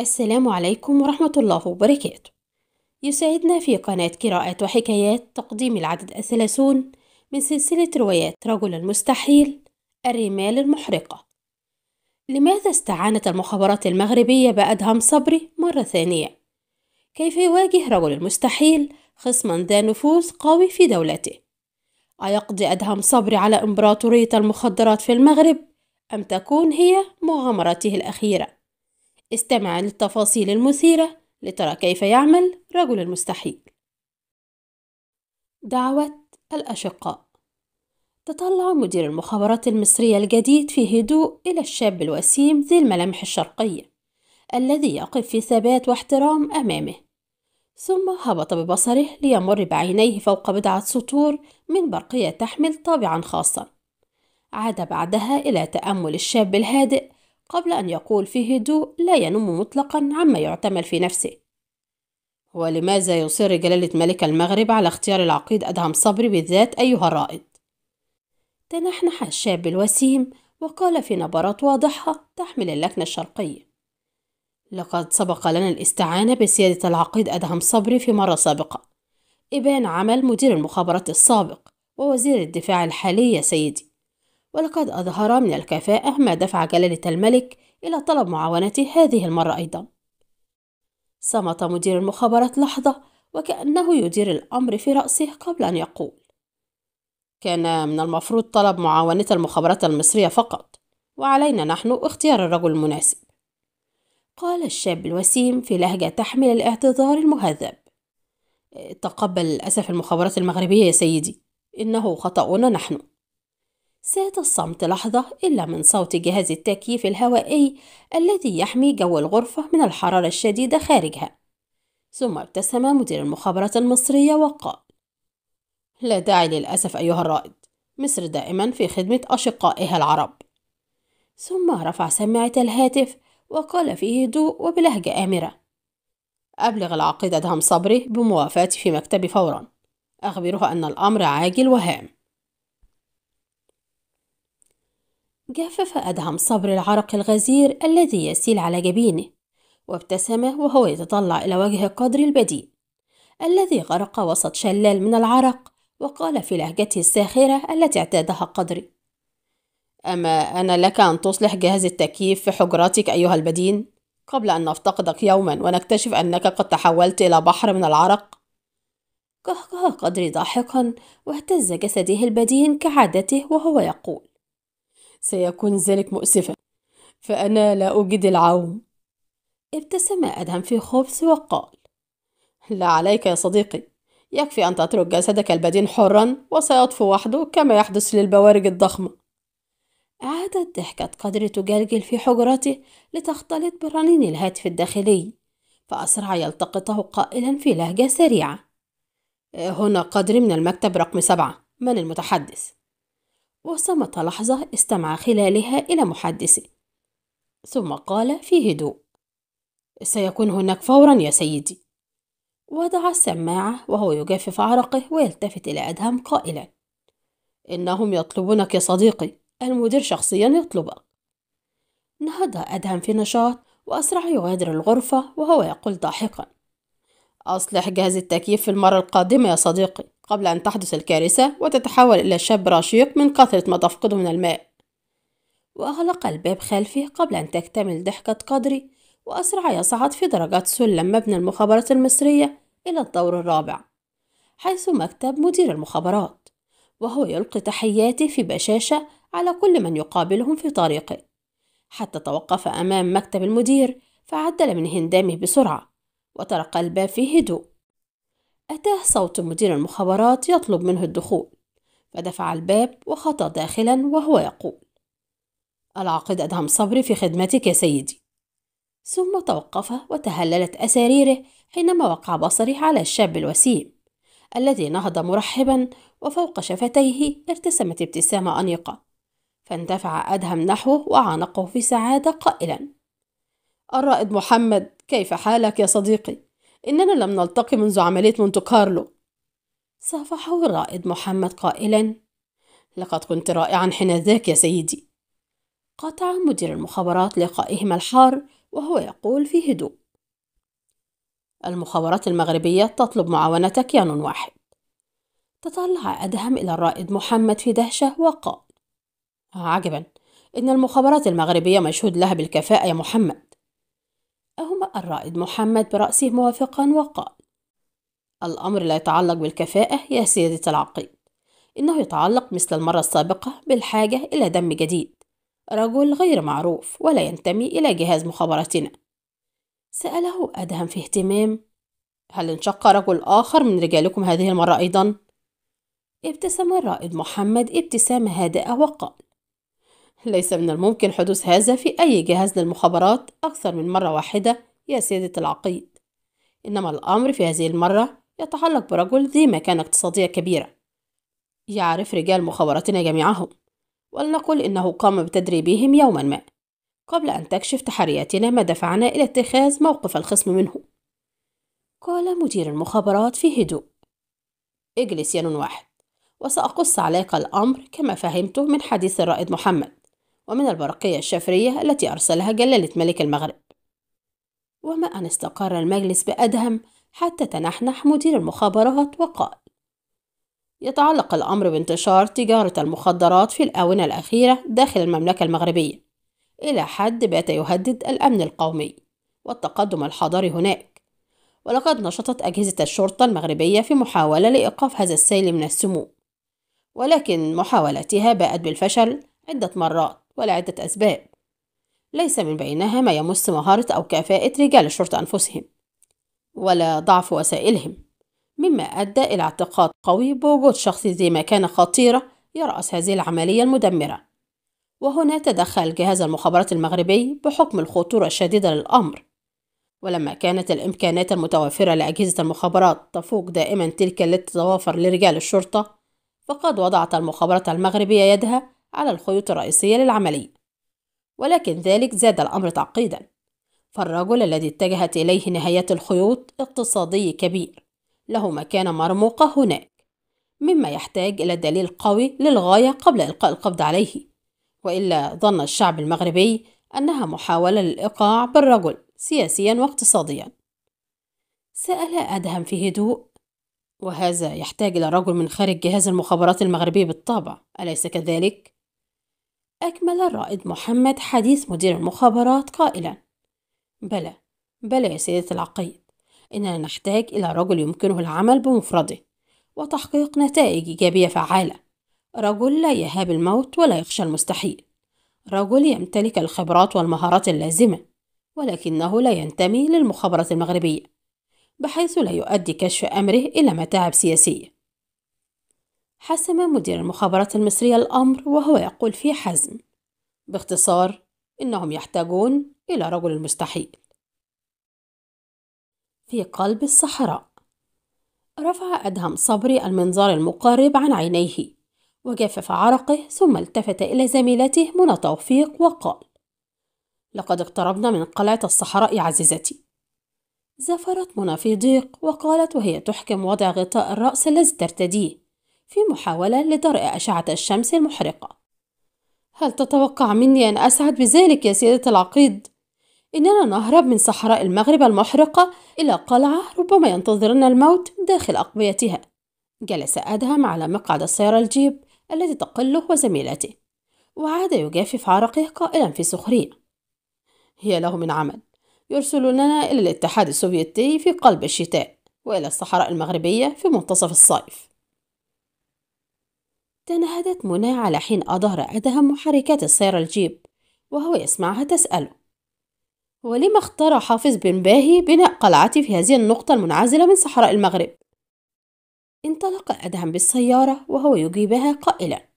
السلام عليكم ورحمة الله وبركاته يسعدنا في قناة قراءات وحكايات تقديم العدد الثلاثون من سلسلة روايات رجل المستحيل الرمال المحرقة لماذا استعانت المخابرات المغربية بأدهم صبري مرة ثانية؟ كيف يواجه رجل المستحيل خصما ذا نفوذ قوي في دولته؟ أيقضي أدهم صبري على إمبراطورية المخدرات في المغرب أم تكون هي مغامرته الأخيرة؟ استمع للتفاصيل المثيرة لترى كيف يعمل رجل المستحيل دعوة الأشقاء تطلع مدير المخابرات المصرية الجديد في هدوء إلى الشاب الوسيم ذي الملامح الشرقية الذي يقف في ثبات واحترام أمامه ثم هبط ببصره ليمر بعينيه فوق بضعة سطور من برقية تحمل طابعا خاصا عاد بعدها إلى تأمل الشاب الهادئ قبل أن يقول في هدوء لا ينم مطلقا عما يعتمل في نفسه ولماذا يصر جلالة ملك المغرب على اختيار العقيد أدهم صبري بالذات أيها الرائد؟ تنحنح الشاب الوسيم وقال في نبرات واضحة تحمل اللكنة الشرقية لقد سبق لنا الاستعانة بسيادة العقيد أدهم صبري في مرة سابقة إبان عمل مدير المخابرات السابق ووزير الدفاع الحالي يا سيدي ولقد أظهر من الكفاءة ما دفع جلالة الملك إلى طلب معاونته هذه المرة أيضا صمت مدير المخابرات لحظة وكأنه يدير الأمر في رأسه قبل أن يقول كان من المفروض طلب معاونة المخابرات المصرية فقط وعلينا نحن اختيار الرجل المناسب قال الشاب الوسيم في لهجة تحمل الاعتذار المهذب تقبل الأسف المخابرات المغربية يا سيدي إنه خطأنا نحن ساد الصمت لحظة إلا من صوت جهاز التكييف الهوائي الذي يحمي جو الغرفة من الحرارة الشديدة خارجها ثم ابتسم مدير المخابرات المصرية وقال لا داعي للأسف أيها الرائد مصر دائما في خدمة أشقائها العرب ثم رفع سماعة الهاتف وقال في هدوء وبلهجة آمرة أبلغ العقيدة دهم صبري بموافاتي في مكتبي فورا أخبرها أن الأمر عاجل وهام جفف أدهم صبر العرق الغزير الذي يسيل على جبينه وابتسم وهو يتطلع إلى وجه قدر البديء الذي غرق وسط شلال من العرق وقال في لهجته الساخرة التي اعتادها قدري أما أنا لك أن تصلح جهاز التكييف في حجرتك أيها البدين قبل أن نفتقدك يوما ونكتشف أنك قد تحولت إلى بحر من العرق قهقه قدري ضاحكا واهتز جسده البدين كعادته وهو يقول سيكون ذلك مؤسفا فأنا لا أجد العون ابتسم أدهم في خبث وقال لا عليك يا صديقي يكفي أن تترك جسدك البدين حرا وسيطفو وحده كما يحدث للبوارج الضخمة عادت ضحكة قدر تجلجل في حجرته لتختلط برنين الهاتف الداخلي فأسرع يلتقطه قائلا في لهجة سريعة هنا قدر من المكتب رقم سبعة من المتحدث وصمت لحظة استمع خلالها إلى محدثه ثم قال في هدوء سيكون هناك فورا يا سيدي وضع السماعة وهو يجفف عرقه ويلتفت إلى أدهم قائلا إنهم يطلبونك يا صديقي المدير شخصيا يطلبك نهض أدهم في نشاط وأسرع يغادر الغرفة وهو يقول ضاحكا أصلح جهاز التكييف في المرة القادمة يا صديقي قبل أن تحدث الكارثة وتتحول إلى شاب رشيق من كثرة ما تفقده من الماء وأغلق الباب خلفه قبل أن تكتمل ضحكة قدري وأسرع يصعد في درجات سلم مبنى المخابرات المصرية إلى الدور الرابع حيث مكتب مدير المخابرات وهو يلقي تحياته في بشاشة على كل من يقابلهم في طريقه حتى توقف أمام مكتب المدير فعدل من هندامه بسرعة وطرق الباب في هدوء أتاه صوت مدير المخابرات يطلب منه الدخول فدفع الباب وخطى داخلا وهو يقول العقد أدهم صبري في خدمتك يا سيدي ثم توقف وتهللت أساريره حينما وقع بصره على الشاب الوسيم الذي نهض مرحبا وفوق شفتيه ارتسمت ابتسامة أنيقة فاندفع أدهم نحوه وعانقه في سعادة قائلا الرائد محمد كيف حالك يا صديقي إننا لم نلتقي منذ عملية مونت كارلو صافحه الرائد محمد قائلا لقد كنت رائعا حينذاك يا سيدي قطع مدير المخابرات لقائهما الحار وهو يقول في هدوء المخابرات المغربية تطلب معاونتك يا نون واحد تطلع أدهم إلى الرائد محمد في دهشة وقال عجبا إن المخابرات المغربية مشهود لها بالكفاءة يا محمد أهما الرائد محمد برأسه موافقا وقال الأمر لا يتعلق بالكفاءة يا سيدة العقيد إنه يتعلق مثل المرة السابقة بالحاجة إلى دم جديد رجل غير معروف ولا ينتمي إلى جهاز مخابراتنا سأله أدهم في اهتمام هل انشق رجل آخر من رجالكم هذه المرة أيضا؟ ابتسم الرائد محمد ابتسامة هادئة وقال ليس من الممكن حدوث هذا في أي جهاز للمخابرات أكثر من مرة واحدة يا سيدة العقيد إنما الأمر في هذه المرة يتعلق برجل ذي مكانة اقتصادية كبيرة يعرف رجال مخابراتنا جميعهم ولنقل إنه قام بتدريبهم يوما ما قبل أن تكشف تحرياتنا ما دفعنا إلى اتخاذ موقف الخصم منه قال مدير المخابرات في هدوء اجلس يا واحد وسأقص عليك الأمر كما فهمته من حديث الرائد محمد ومن البرقية الشفرية التي أرسلها جلالة ملك المغرب وما أن استقر المجلس بأدهم حتى تنحنح مدير المخابرات وقال يتعلق الأمر بانتشار تجارة المخدرات في الآونة الأخيرة داخل المملكة المغربية إلى حد بات يهدد الأمن القومي والتقدم الحضاري هناك ولقد نشطت أجهزة الشرطة المغربية في محاولة لإيقاف هذا السيل من السموم ولكن محاولاتها باءت بالفشل عدة مرات ولعدة أسباب ليس من بينها ما يمس مهارة أو كفاءة رجال الشرطة أنفسهم ولا ضعف وسائلهم مما أدى إلى اعتقاد قوي بوجود شخص ذي مكانة خطيرة يرأس هذه العملية المدمرة وهنا تدخل جهاز المخابرات المغربي بحكم الخطورة الشديدة للأمر ولما كانت الإمكانات المتوفرة لأجهزة المخابرات تفوق دائما تلك التي تتوافر لرجال الشرطة فقد وضعت المخابرات المغربية يدها على الخيوط الرئيسية للعملية ولكن ذلك زاد الأمر تعقيدا فالرجل الذي اتجهت إليه نهايات الخيوط اقتصادي كبير له مكانة مرموقة هناك مما يحتاج إلى دليل قوي للغاية قبل إلقاء القبض عليه وإلا ظن الشعب المغربي أنها محاولة للإيقاع بالرجل سياسيا واقتصاديا سأل أدهم في هدوء وهذا يحتاج إلى رجل من خارج جهاز المخابرات المغربي بالطبع أليس كذلك؟ أكمل الرائد محمد حديث مدير المخابرات قائلا بلى بلى يا سيدة العقيد إننا نحتاج إلى رجل يمكنه العمل بمفرده وتحقيق نتائج إيجابية فعالة رجل لا يهاب الموت ولا يخشى المستحيل رجل يمتلك الخبرات والمهارات اللازمة ولكنه لا ينتمي للمخابرة المغربية بحيث لا يؤدي كشف أمره إلى متاعب سياسية حسم مدير المخابرات المصرية الأمر وهو يقول في حزم باختصار إنهم يحتاجون إلى رجل المستحيل في قلب الصحراء رفع أدهم صبري المنظار المقارب عن عينيه وجفف عرقه ثم التفت إلى زميلته منى توفيق وقال لقد اقتربنا من قلعة الصحراء يا عزيزتي زفرت منى في ضيق وقالت وهي تحكم وضع غطاء الرأس الذي ترتديه في محاولة لدرء أشعة الشمس المحرقة هل تتوقع مني أن أسعد بذلك يا سيدة العقيد؟ إننا نهرب من صحراء المغرب المحرقة إلى قلعة ربما ينتظرنا الموت داخل أقبيتها جلس أدهم على مقعد السيارة الجيب التي تقله وزميلته وعاد يجافف عرقه قائلا في سخرية هي له من عمل يرسلوننا إلى الاتحاد السوفيتي في قلب الشتاء وإلى الصحراء المغربية في منتصف الصيف تنهدت منى على حين أظهر أدهم محركات السيارة الجيب وهو يسمعها تسأله ولما اختار حافظ بن باهي بناء قلعتي في هذه النقطة المنعزلة من صحراء المغرب؟ انطلق أدهم بالسيارة وهو يجيبها قائلا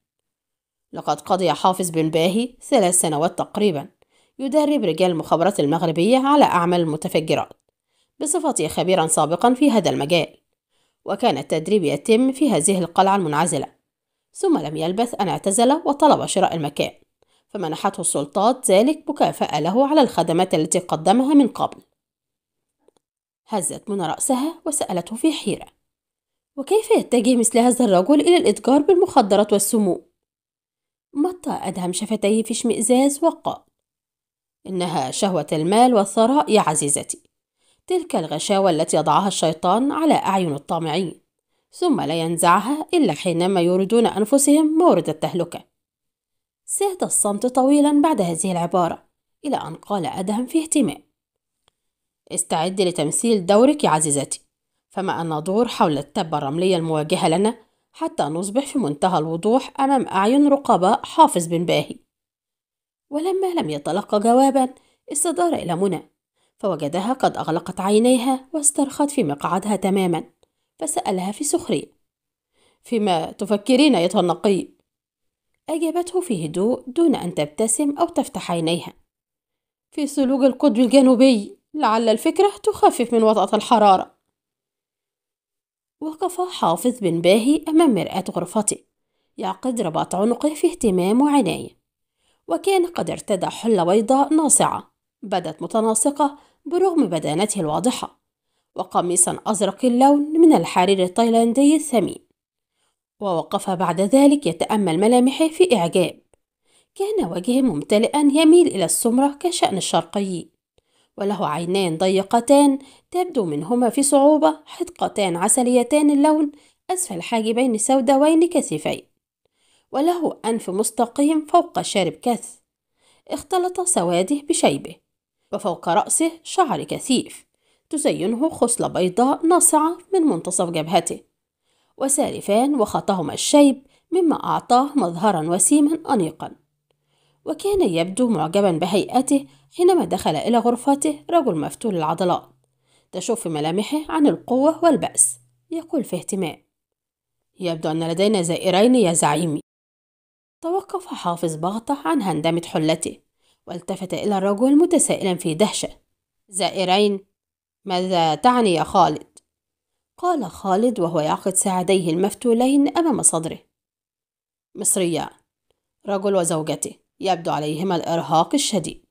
لقد قضي حافظ بن باهي ثلاث سنوات تقريبا يدرب رجال المخابرات المغربية على أعمال المتفجرات بصفته خبيرا سابقا في هذا المجال وكان التدريب يتم في هذه القلعة المنعزلة ثم لم يلبث أن اعتزل وطلب شراء المكان فمنحته السلطات ذلك مكافأة له على الخدمات التي قدمها من قبل هزت منى رأسها وسألته في حيرة وكيف يتجه مثل هذا الرجل إلى الإتجار بالمخدرات والسموم؟ مطى أدهم شفتيه في اشمئزاز وقال إنها شهوة المال والثراء يا عزيزتي تلك الغشاوة التي يضعها الشيطان على أعين الطامعين ثم لا ينزعها إلا حينما يوردون أنفسهم مورد التهلكة ساد الصمت طويلا بعد هذه العبارة إلى أن قال أدهم في اهتمام استعد لتمثيل دورك يا عزيزتي فما أن ندور حول التبة الرملية المواجهة لنا حتى نصبح في منتهى الوضوح أمام أعين رقباء حافظ بن باهي ولما لم يتلقى جوابا استدار إلى منى فوجدها قد أغلقت عينيها واسترخت في مقعدها تماما فسألها في سخرية فيما تفكرين أيتها تنقي؟ أجابته في هدوء دون أن تبتسم أو تفتح عينيها في ثلوج القطب الجنوبي لعل الفكرة تخفف من وطأة الحرارة وقف حافظ بن باهي أمام مرآة غرفته يعقد رباط عنقه في اهتمام وعناية وكان قد ارتدى حلة بيضاء ناصعة بدت متناسقة برغم بدانته الواضحة وقميصا أزرق اللون من الحرير التايلاندي الثمين ووقف بعد ذلك يتأمل ملامحه في إعجاب كان وجهه ممتلئا يميل إلى السمرة كشأن الشرقيين وله عينان ضيقتان تبدو منهما في صعوبة حدقتان عسليتان اللون أسفل حاجبين سوداوين كثيفين وله أنف مستقيم فوق شارب كث اختلط سواده بشيبه وفوق رأسه شعر كثيف تزينه خصلة بيضاء ناصعة من منتصف جبهته وسالفان وخطهما الشيب مما أعطاه مظهرا وسيما أنيقا وكان يبدو معجبا بهيئته حينما دخل إلى غرفته رجل مفتول العضلات تشوف في ملامحه عن القوة والبأس يقول في اهتمام يبدو أن لدينا زائرين يا زعيمي توقف حافظ باغتة عن هندمة حلته والتفت إلى الرجل متسائلا في دهشة زائرين ماذا تعني يا خالد؟ قال خالد وهو يعقد ساعديه المفتولين أمام صدره مصريان رجل وزوجته يبدو عليهما الإرهاق الشديد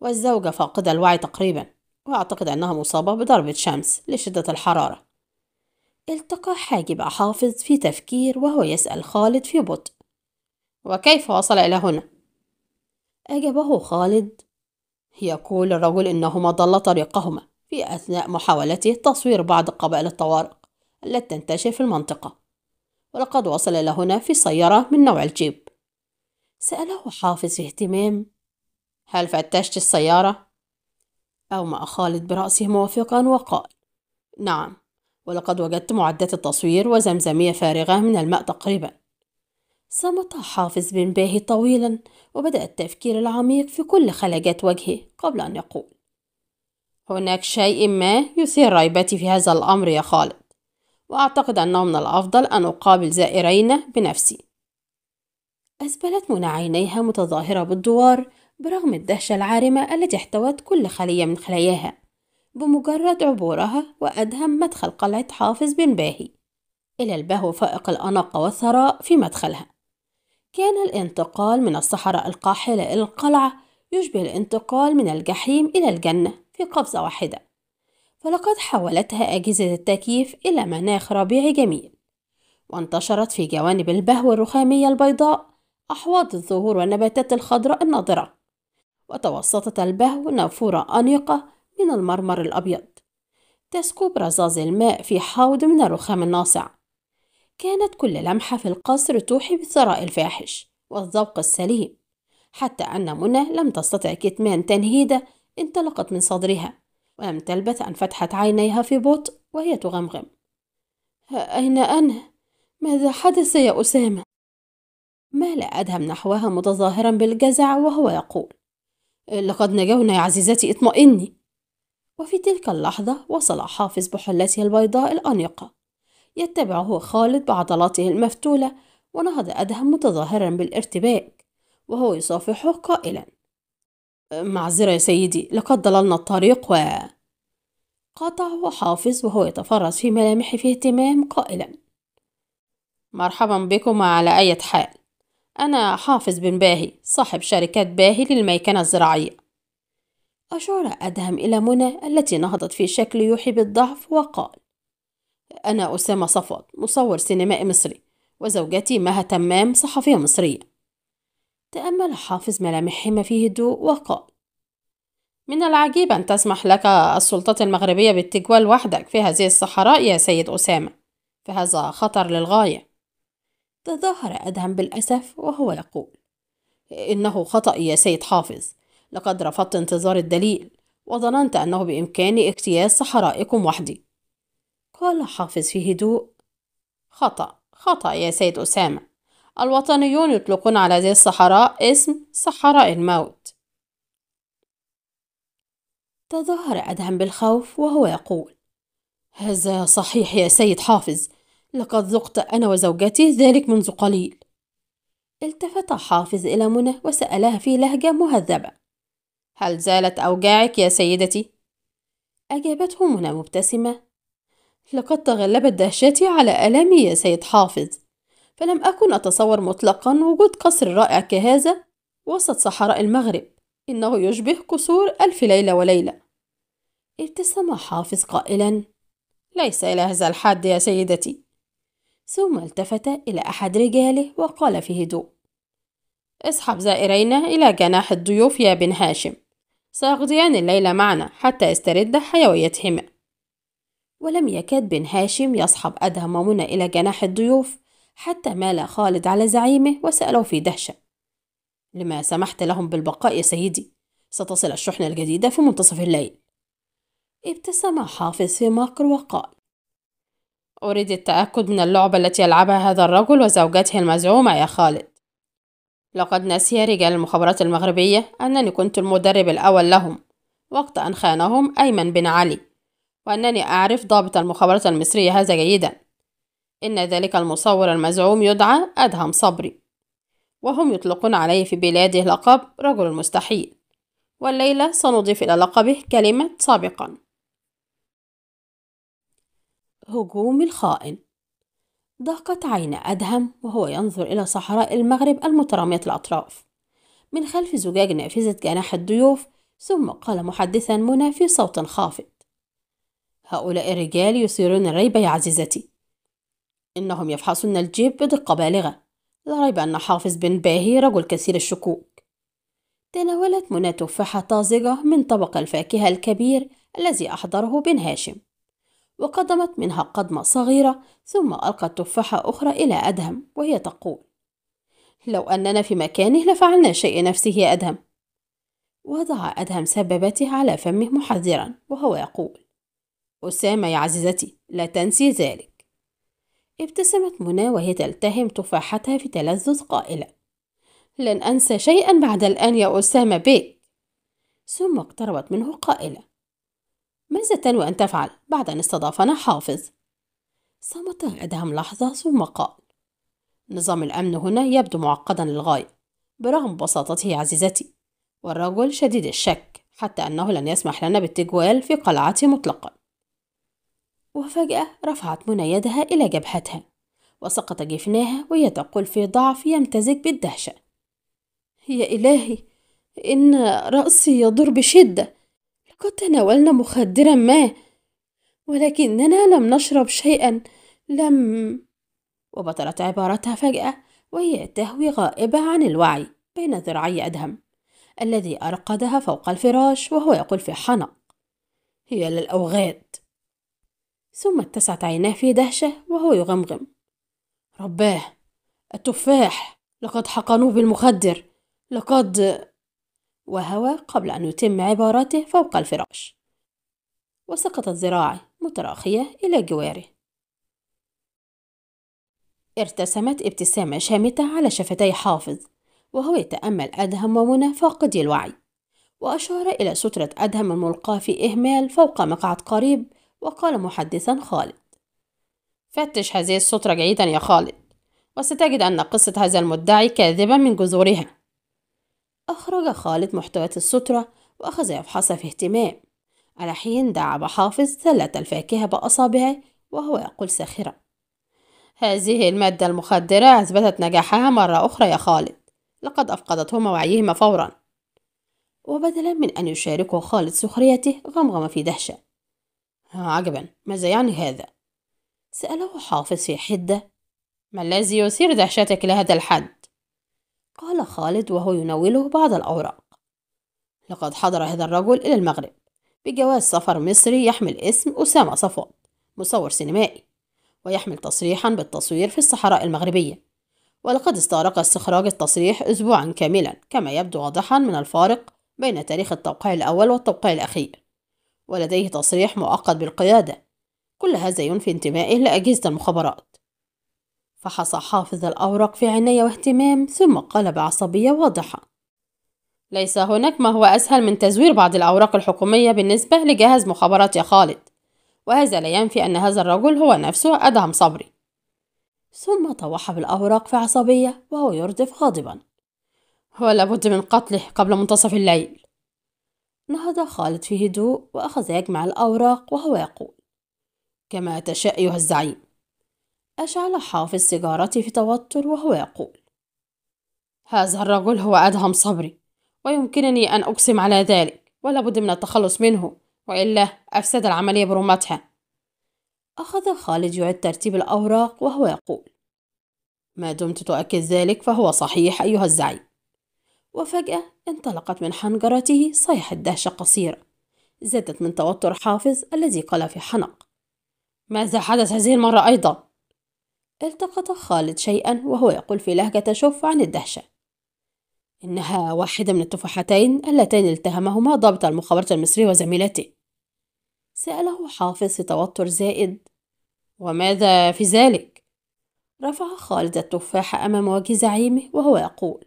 والزوجة فاقدة الوعي تقريبا وأعتقد أنها مصابة بضربة شمس لشدة الحرارة التقى حاجب حافظ في تفكير وهو يسأل خالد في بطء وكيف وصل إلى هنا؟ أجابه خالد يقول الرجل إنهما ضل طريقهما في أثناء محاولته تصوير بعض قبائل الطوارق التي تنتشر في المنطقة ولقد وصل إلى هنا في سيارة من نوع الجيب سأله حافظ باهتمام هل فتشت السيارة؟ أومأ خالد برأسه موافقا وقال نعم ولقد وجدت معدات التصوير وزمزمية فارغة من الماء تقريبا صمت حافظ بن باهي طويلا وبدأ التفكير العميق في كل خلاجات وجهه قبل أن يقول هناك شيء ما يثير ريبتي في هذا الأمر يا خالد وأعتقد أنه من الأفضل أن أقابل زائرين بنفسي أسبلت منى عينيها متظاهرة بالدوار برغم الدهشة العارمة التي احتوت كل خلية من خلاياها بمجرد عبورها وأدهم مدخل قلعة حافظ بن باهي إلى البهو فائق الأناقة والثراء في مدخلها كان الانتقال من الصحراء القاحلة إلى القلعة يشبه الانتقال من الجحيم إلى الجنة في قفزة واحدة فلقد حولتها أجهزة التكييف إلى مناخ ربيعي جميل وانتشرت في جوانب البهو الرخامية البيضاء أحواض الزهور والنباتات الخضراء الناضرة وتوسطت البهو نافورة أنيقة من المرمر الأبيض تسكب رذاذ الماء في حوض من الرخام الناصع كانت كل لمحة في القصر توحي بالثراء الفاحش والذوق السليم حتى أن منى لم تستطع كتمان تنهيده انطلقت من صدرها ولم تلبث أن فتحت عينيها في بطء وهي تغمغم أين أنا؟ ماذا حدث يا أسامة؟ مال أدهم نحوها متظاهرا بالجزع وهو يقول لقد نجونا يا عزيزتي اطمئني وفي تلك اللحظة وصل حافظ بحلته البيضاء الأنيقة يتبعه خالد بعضلاته المفتولة ونهض أدهم متظاهرا بالارتباك وهو يصافحه قائلا معذرة يا سيدي لقد ضللنا الطريق و قاطعه حافظ وهو يتفرس في ملامحه في اهتمام قائلا مرحبا بكم على أي حال أنا حافظ بن باهي صاحب شركة باهي للميكنة الزراعية أشار أدهم إلى منى التي نهضت في شكل يوحي بالضعف وقال أنا أسامة صفوت مصور سينمائي مصري وزوجتي مها تمام صحفية مصرية تأمل حافظ ملامحهما في هدوء وقال من العجيب أن تسمح لك السلطات المغربية بالتجوال وحدك في هذه الصحراء يا سيد أسامة فهذا خطر للغاية تظاهر أدهم بالأسف وهو يقول إنه خطأ يا سيد حافظ لقد رفضت انتظار الدليل وظننت أنه بإمكاني اجتياز صحرائكم وحدي قال حافظ في هدوء خطأ خطأ يا سيد أسامة الوطنيون يطلقون على هذه الصحراء اسم صحراء الموت تظاهر أدهم بالخوف وهو يقول هذا صحيح يا سيد حافظ لقد ذقت أنا وزوجتي ذلك منذ قليل التفت حافظ إلى منى وسألها في لهجة مهذبة هل زالت أوجاعك يا سيدتي؟ أجابته منى مبتسمة لقد تغلبت دهشتي على ألمي يا سيد حافظ فلم أكن أتصور مطلقا وجود قصر رائع كهذا وسط صحراء المغرب إنه يشبه قصور ألف ليلة وليلة ابتسم حافظ قائلا ليس إلى هذا الحد يا سيدتي ثم التفت إلى أحد رجاله وقال في هدوء اسحب زائرينا إلى جناح الضيوف يا بن هاشم سيقضيان الليلة معنا حتى يسترد حيويتهما ولم يكاد بن هاشم يصحب أدهم ومنى إلى جناح الضيوف حتى مال خالد على زعيمه وسأله في دهشة لما سمحت لهم بالبقاء يا سيدي ستصل الشحنة الجديدة في منتصف الليل ابتسم حافظ في مكر وقال أريد التأكد من اللعبة التي يلعبها هذا الرجل وزوجته المزعومة يا خالد لقد نسي رجال المخابرات المغربية أنني كنت المدرب الأول لهم وقت أن خانهم أيمن بن علي وأنني أعرف ضابط المخابرات المصرية هذا جيدا إن ذلك المصور المزعوم يدعى أدهم صبري وهم يطلقون عليه في بلاده لقب رجل المستحيل والليلة سنضيف إلى لقبه كلمة سابقا هجوم الخائن ضاقت عين أدهم وهو ينظر إلى صحراء المغرب المترامية الأطراف من خلف زجاج نافذة جناح الضيوف ثم قال محدثا منى في صوت خافت هؤلاء الرجال يثيرون الريبة يا عزيزتي إنهم يفحصون الجيب بدقة بالغة لا ريب أن حافظ بن باهي رجل كثير الشكوك تناولت منى تفاحة طازجة من طبق الفاكهة الكبير الذي أحضره بن هاشم وقدمت منها قدمة صغيرة ثم ألقت تفاحة أخرى إلى أدهم وهي تقول لو أننا في مكانه لفعلنا شيء نفسه يا أدهم وضع أدهم سببته على فمه محذرا وهو يقول أسامة يا عزيزتي لا تنسي ذلك ابتسمت منى وهي تلتهم تفاحتها في تلذذ قائلة لن أنسى شيئا بعد الآن يا أسامة بك ثم اقتربت منه قائلة ماذا تنوي أن تفعل بعد أن استضافنا حافظ؟ صمت أدهم لحظة ثم قال نظام الأمن هنا يبدو معقدا للغاية برغم بساطته يا عزيزتي والرجل شديد الشك حتى أنه لن يسمح لنا بالتجوال في قلعته مطلقا وفجأة رفعت منى يدها إلى جبهتها وسقط جفناها وهي تقول في ضعف يمتزج بالدهشة يا إلهي إن رأسي يضر بشدة لقد تناولنا مخدرا ما ولكننا لم نشرب شيئا لم وبطلت عبارتها فجأة وهي تهوي غائبة عن الوعي بين ذراعي أدهم الذي أرقدها فوق الفراش وهو يقول في حنق هي للأوغاد ثم اتسعت عيناه في دهشة وهو يغمغم رباه التفاح لقد حقنوه بالمخدر لقد وهوى قبل أن يتم عباراته فوق الفراش وسقطت ذراعي متراخية إلى جواره ارتسمت ابتسامة شامتة على شفتي حافظ وهو يتأمل أدهم ومنى فاقدي الوعي وأشار إلى سترة أدهم الملقاة في إهمال فوق مقعد قريب وقال محدثا خالد فتش هذه السطرة جيدا يا خالد وستجد أن قصة هذا المدعي كاذبة من جذورها أخرج خالد محتويات السطرة وأخذ يفحصها في اهتمام على حين دعب حافظ ثلة الفاكهة بأصابعه وهو يقول ساخرا هذه المادة المخدرة أثبتت نجاحها مرة أخرى يا خالد لقد أفقدتهما وعيهما فورا وبدلا من أن يشاركه خالد سخريته غمغم في دهشة عجبا ماذا يعني هذا سأله حافظ في حدة ما الذي يثير دهشتك لهذا الحد قال خالد وهو يناوله بعض الأوراق لقد حضر هذا الرجل إلى المغرب بجواز سفر مصري يحمل اسم أسامة صفوت مصور سينمائي ويحمل تصريحا بالتصوير في الصحراء المغربية ولقد استغرق استخراج التصريح أسبوعا كاملا كما يبدو واضحا من الفارق بين تاريخ التوقيع الأول والتوقيع الأخير ولديه تصريح مؤقت بالقيادة كل هذا ينفي انتمائه لأجهزة المخابرات فحص حافظ الأوراق في عناية واهتمام ثم قال بعصبية واضحة ليس هناك ما هو أسهل من تزوير بعض الأوراق الحكومية بالنسبة لجهاز مخابرات يا خالد وهذا لا ينفي أن هذا الرجل هو نفسه أدهم صبري ثم طوح بالأوراق في عصبية وهو يردف غاضبا ولا بد من قتله قبل منتصف الليل نهض خالد في هدوء وأخذ يجمع الأوراق وهو يقول كما تشاء أيها الزعيم أشعل حافظ سيجارتي في توتر وهو يقول هذا الرجل هو أدهم صبري ويمكنني أن أقسم على ذلك ولا بد من التخلص منه وإلا أفسد العملية برمتها أخذ خالد يعيد ترتيب الأوراق وهو يقول ما دمت تؤكد ذلك فهو صحيح أيها الزعيم وفجأة انطلقت من حنجرته صيحة دهشة قصيرة زادت من توتر حافظ الذي قال في حنق ماذا حدث هذه المرة أيضا؟ التقط خالد شيئا وهو يقول في لهجة شف عن الدهشة إنها واحدة من التفاحتين اللتين التهمهما ضابط المخابرات المصري وزميلته سأله حافظ في توتر زائد وماذا في ذلك؟ رفع خالد التفاحة أمام وجه زعيمه وهو يقول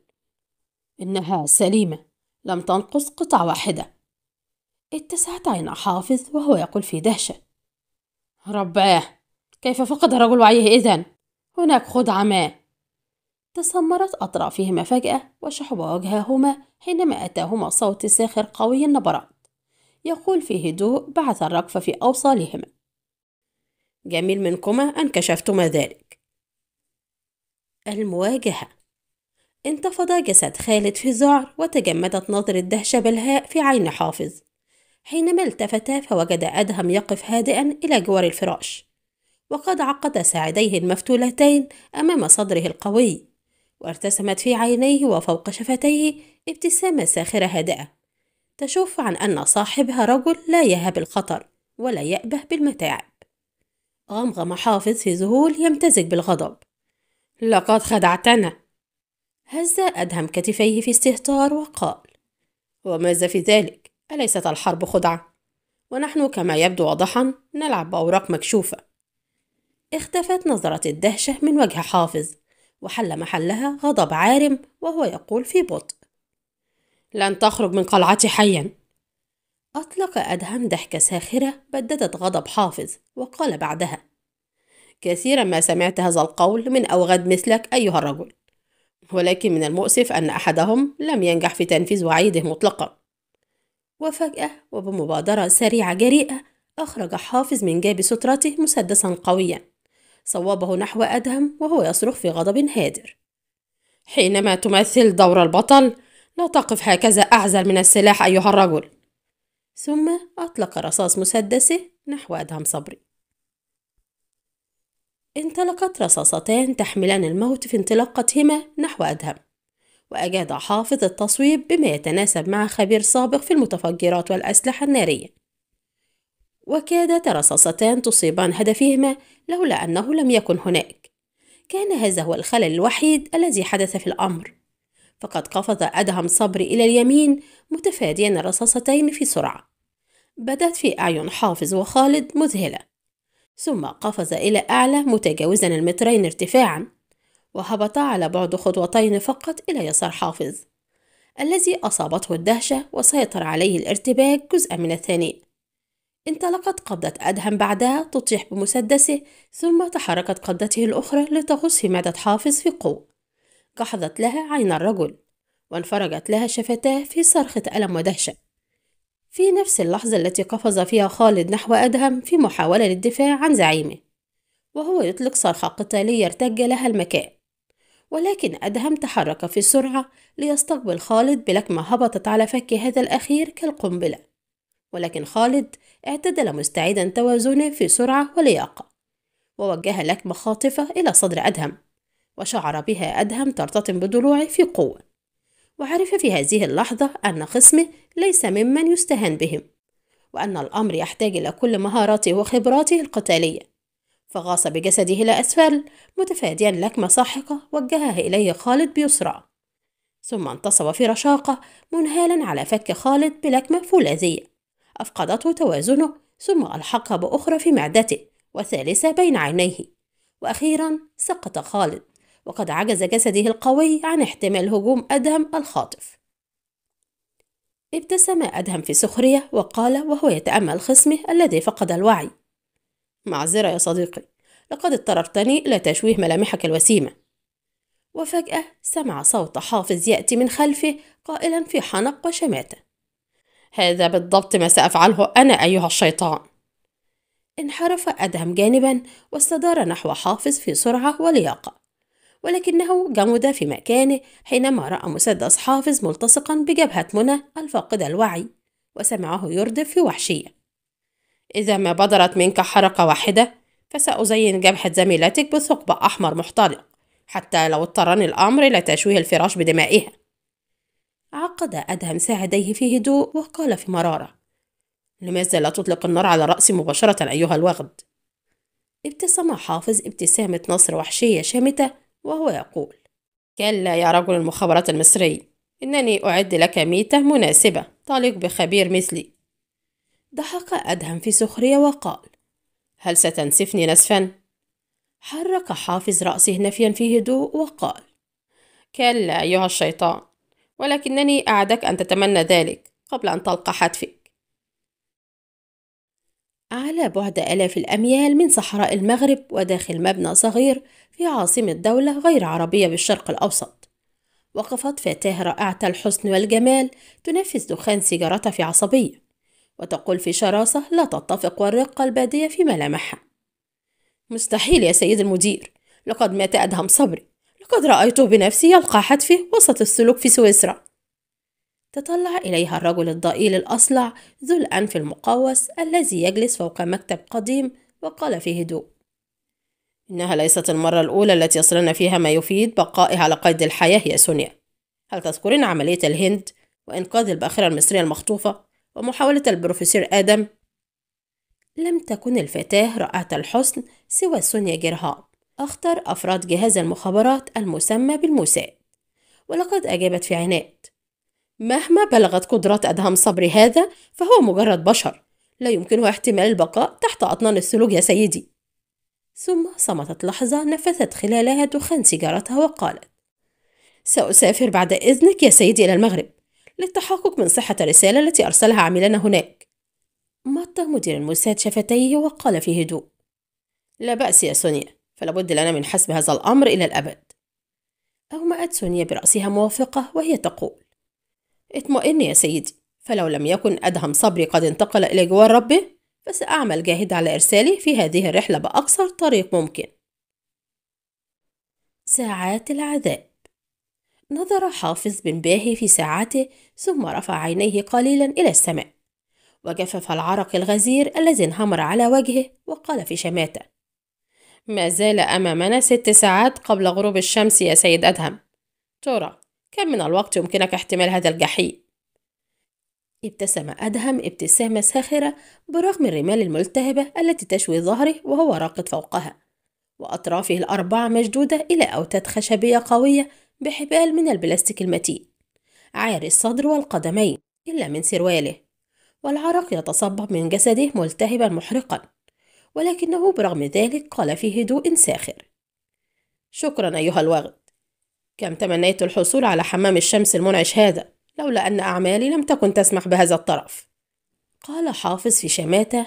إنها سليمة لم تنقص قطعة واحدة اتسعت عين حافظ وهو يقول في دهشة رباه كيف فقد الرجل وعيه إذن؟ هناك خدعة ما تسمرت أطرافهما فجأة وشحب وجههما حينما أتاهما صوت ساخر قوي النبرات يقول في هدوء بعث الرجف في أوصالهما جميل منكما أن كشفتما ذلك المواجهة انتفض جسد خالد في ذعر وتجمدت نظرة دهشة بلهاء في عين حافظ حينما التفت فوجد أدهم يقف هادئا إلى جوار الفراش وقد عقد ساعديه المفتولتين أمام صدره القوي وارتسمت في عينيه وفوق شفتيه ابتسامة ساخرة هادئة تشوف عن أن صاحبها رجل لا يهاب الخطر ولا يأبه بالمتاعب غمغم حافظ في ذهول يمتزج بالغضب لقد خدعتنا هز أدهم كتفيه في استهتار وقال وماذا في ذلك أليست الحرب خدعة ونحن كما يبدو واضحا نلعب بأوراق مكشوفة اختفت نظرة الدهشة من وجه حافظ وحل محلها غضب عارم وهو يقول في بطء لن تخرج من قلعتي حيا أطلق أدهم ضحكة ساخرة بددت غضب حافظ وقال بعدها كثيرا ما سمعت هذا القول من أوغد مثلك أيها الرجل ولكن من المؤسف أن أحدهم لم ينجح في تنفيذ وعيده مطلقا وفجأة وبمبادرة سريعة جريئة أخرج حافظ من جيب سترته مسدسا قويا صوبه نحو أدهم وهو يصرخ في غضب هادر حينما تمثل دور البطل لا تقف هكذا أعزل من السلاح أيها الرجل ثم أطلق رصاص مسدسه نحو أدهم صبري انطلقت رصاصتان تحملان الموت في انطلاقتهما نحو أدهم وأجاد حافظ التصويب بما يتناسب مع خبير سابق في المتفجرات والأسلحة النارية وكادت رصاصتان تصيبان هدفهما لولا أنه لم يكن هناك كان هذا هو الخلل الوحيد الذي حدث في الأمر فقد قفز أدهم صبري إلى اليمين متفاديا الرصاصتين في سرعة بدت في أعين حافظ وخالد مذهلة ثم قفز إلى أعلى متجاوزا المترين ارتفاعا وهبط على بعد خطوتين فقط إلى يسار حافظ الذي أصابته الدهشة وسيطر عليه الارتباك جزءا من الثانية انطلقت قبضة أدهم بعدها تطيح بمسدسه ثم تحركت قبضته الأخرى لتغص في معدة حافظ في قوة جحظت لها عين الرجل وانفرجت لها شفتاه في صرخة ألم ودهشة في نفس اللحظة التي قفز فيها خالد نحو أدهم في محاولة للدفاع عن زعيمه وهو يطلق صرخة قتالية ارتج لها المكان ولكن أدهم تحرك في سرعة ليستقبل خالد بلكمة هبطت على فك هذا الأخير كالقنبلة ولكن خالد اعتدل مستعدا توازنه في سرعة ولياقة ووجه لكمة خاطفة إلى صدر أدهم وشعر بها أدهم ترتطم بضلوعه في قوة وعرف في هذه اللحظة أن خصمه ليس ممن يستهان بهم وأن الأمر يحتاج إلى كل مهاراته وخبراته القتالية فغاص بجسده إلى أسفل متفاديا لكمة ساحقة وجهها إليه خالد بيسرعة ثم انتصب في رشاقة منهالا على فك خالد بلكمة فولاذية أفقدته توازنه ثم ألحقها بأخرى في معدته وثالثة بين عينيه وأخيرا سقط خالد وقد عجز جسده القوي عن احتمال هجوم أدهم الخاطف ابتسم أدهم في سخرية وقال وهو يتأمل خصمه الذي فقد الوعي معذرة يا صديقي لقد اضطررتني إلى تشويه ملامحك الوسيمة وفجأة سمع صوت حافظ يأتي من خلفه قائلا في حنق وشماتة هذا بالضبط ما سأفعله أنا أيها الشيطان انحرف أدهم جانبا واستدار نحو حافظ في سرعة ولياقة ولكنه جمد في مكانه حينما رأى مسدس حافظ ملتصقا بجبهة منى الفاقدة الوعي وسمعه يردف في وحشية إذا ما بدرت منك حركة واحدة فسأزين جبهة زميلتك بثقب أحمر محترق حتى لو اضطرني الأمر لتشويه الفراش بدمائها عقد أدهم ساعديه في هدوء وقال في مرارة لماذا لا تطلق النار على رأسي مباشرة أيها الوغد؟ ابتسم حافظ ابتسامة نصر وحشية شامتة وهو يقول كلا يا رجل المخابرات المصري إنني أعد لك ميتة مناسبة تليق بخبير مثلي ضحك أدهم في سخرية وقال هل ستنسفني نسفا؟ حرك حافظ رأسه نفيا في هدوء وقال كلا أيها الشيطان ولكنني أعدك أن تتمنى ذلك قبل أن تلقى حتفي على بعد آلاف الأميال من صحراء المغرب وداخل مبنى صغير في عاصمة دولة غير عربية بالشرق الأوسط وقفت فتاة رائعة الحسن والجمال تنفذ دخان سيجارتها في عصبية وتقول في شراسة لا تتفق والرقة البادية في ملامحها مستحيل يا سيد المدير لقد مات أدهم صبري لقد رأيته بنفسي يلقى حتفه وسط السلوك في سويسرا تطلع إليها الرجل الضئيل الأصلع ذو الأنف المقوس الذي يجلس فوق مكتب قديم وقال في هدوء إنها ليست المرة الأولى التي يصلنا فيها ما يفيد بقائها على قيد الحياة يا سونيا هل تذكرين عملية الهند وإنقاذ الباخرة المصرية المخطوفة ومحاولة البروفيسور آدم؟ لم تكن الفتاة رائعة الحسن سوى سونيا جيرها أخطر أفراد جهاز المخابرات المسمى بالموساد ولقد أجابت في عناد مهما بلغت قدرات أدهم صبري هذا فهو مجرد بشر لا يمكنه احتمال البقاء تحت أطنان الثلوج يا سيدي ثم صمتت لحظة نفثت خلالها دخان سيجارتها وقالت سأسافر بعد إذنك يا سيدي إلى المغرب للتحقق من صحة الرسالة التي أرسلها عميلنا هناك مط مدير الموساد شفتيه وقال في هدوء لا بأس يا سونيا فلابد لنا من حسب هذا الأمر إلى الأبد أومأت سونيا برأسها موافقة وهي تقول اطمئن يا سيدي فلو لم يكن أدهم صبري قد انتقل إلى جوار ربه فسأعمل جاهد على إرساله في هذه الرحلة بأقصر طريق ممكن ساعات العذاب نظر حافظ بن باهي في ساعته ثم رفع عينيه قليلا إلى السماء وجفف العرق الغزير الذي انهمر على وجهه وقال في شماتة ما زال أمامنا ست ساعات قبل غروب الشمس يا سيد أدهم ترى كم من الوقت يمكنك احتمال هذا الجحيم ابتسم أدهم ابتسامة ساخرة برغم الرمال الملتهبة التي تشوي ظهره وهو راقد فوقها وأطرافه الأربعة مشدودة إلى أوتاد خشبية قوية بحبال من البلاستيك المتين عاري الصدر والقدمين إلا من سرواله والعرق يتصبب من جسده ملتهبا محرقا ولكنه برغم ذلك قال في هدوء ساخر شكرا أيها الوغد كم تمنيت الحصول على حمام الشمس المنعش هذا لولا أن أعمالي لم تكن تسمح بهذا الطرف قال حافظ في شماتة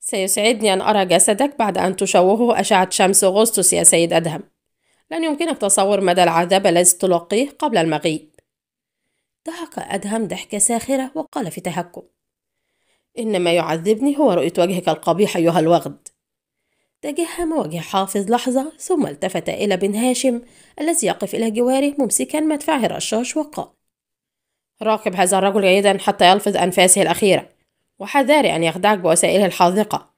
سيسعدني أن أرى جسدك بعد أن تشوهه أشعة شمس أغسطس يا سيد أدهم لن يمكنك تصور مدى العذاب الذي تلقيه قبل المغيب ضحك أدهم ضحكة ساخرة وقال في تهكم إنما يعذبني هو رؤية وجهك القبيح أيها الوغد تجهم وجه حافظ لحظة ثم التفت إلى بن هاشم الذي يقف إلى جواره ممسكا مدفعه الرشاش وقال راقب هذا الرجل جيدا حتى يلفظ أنفاسه الأخيرة وحذاري أن يخدعك بوسائله الحاذقة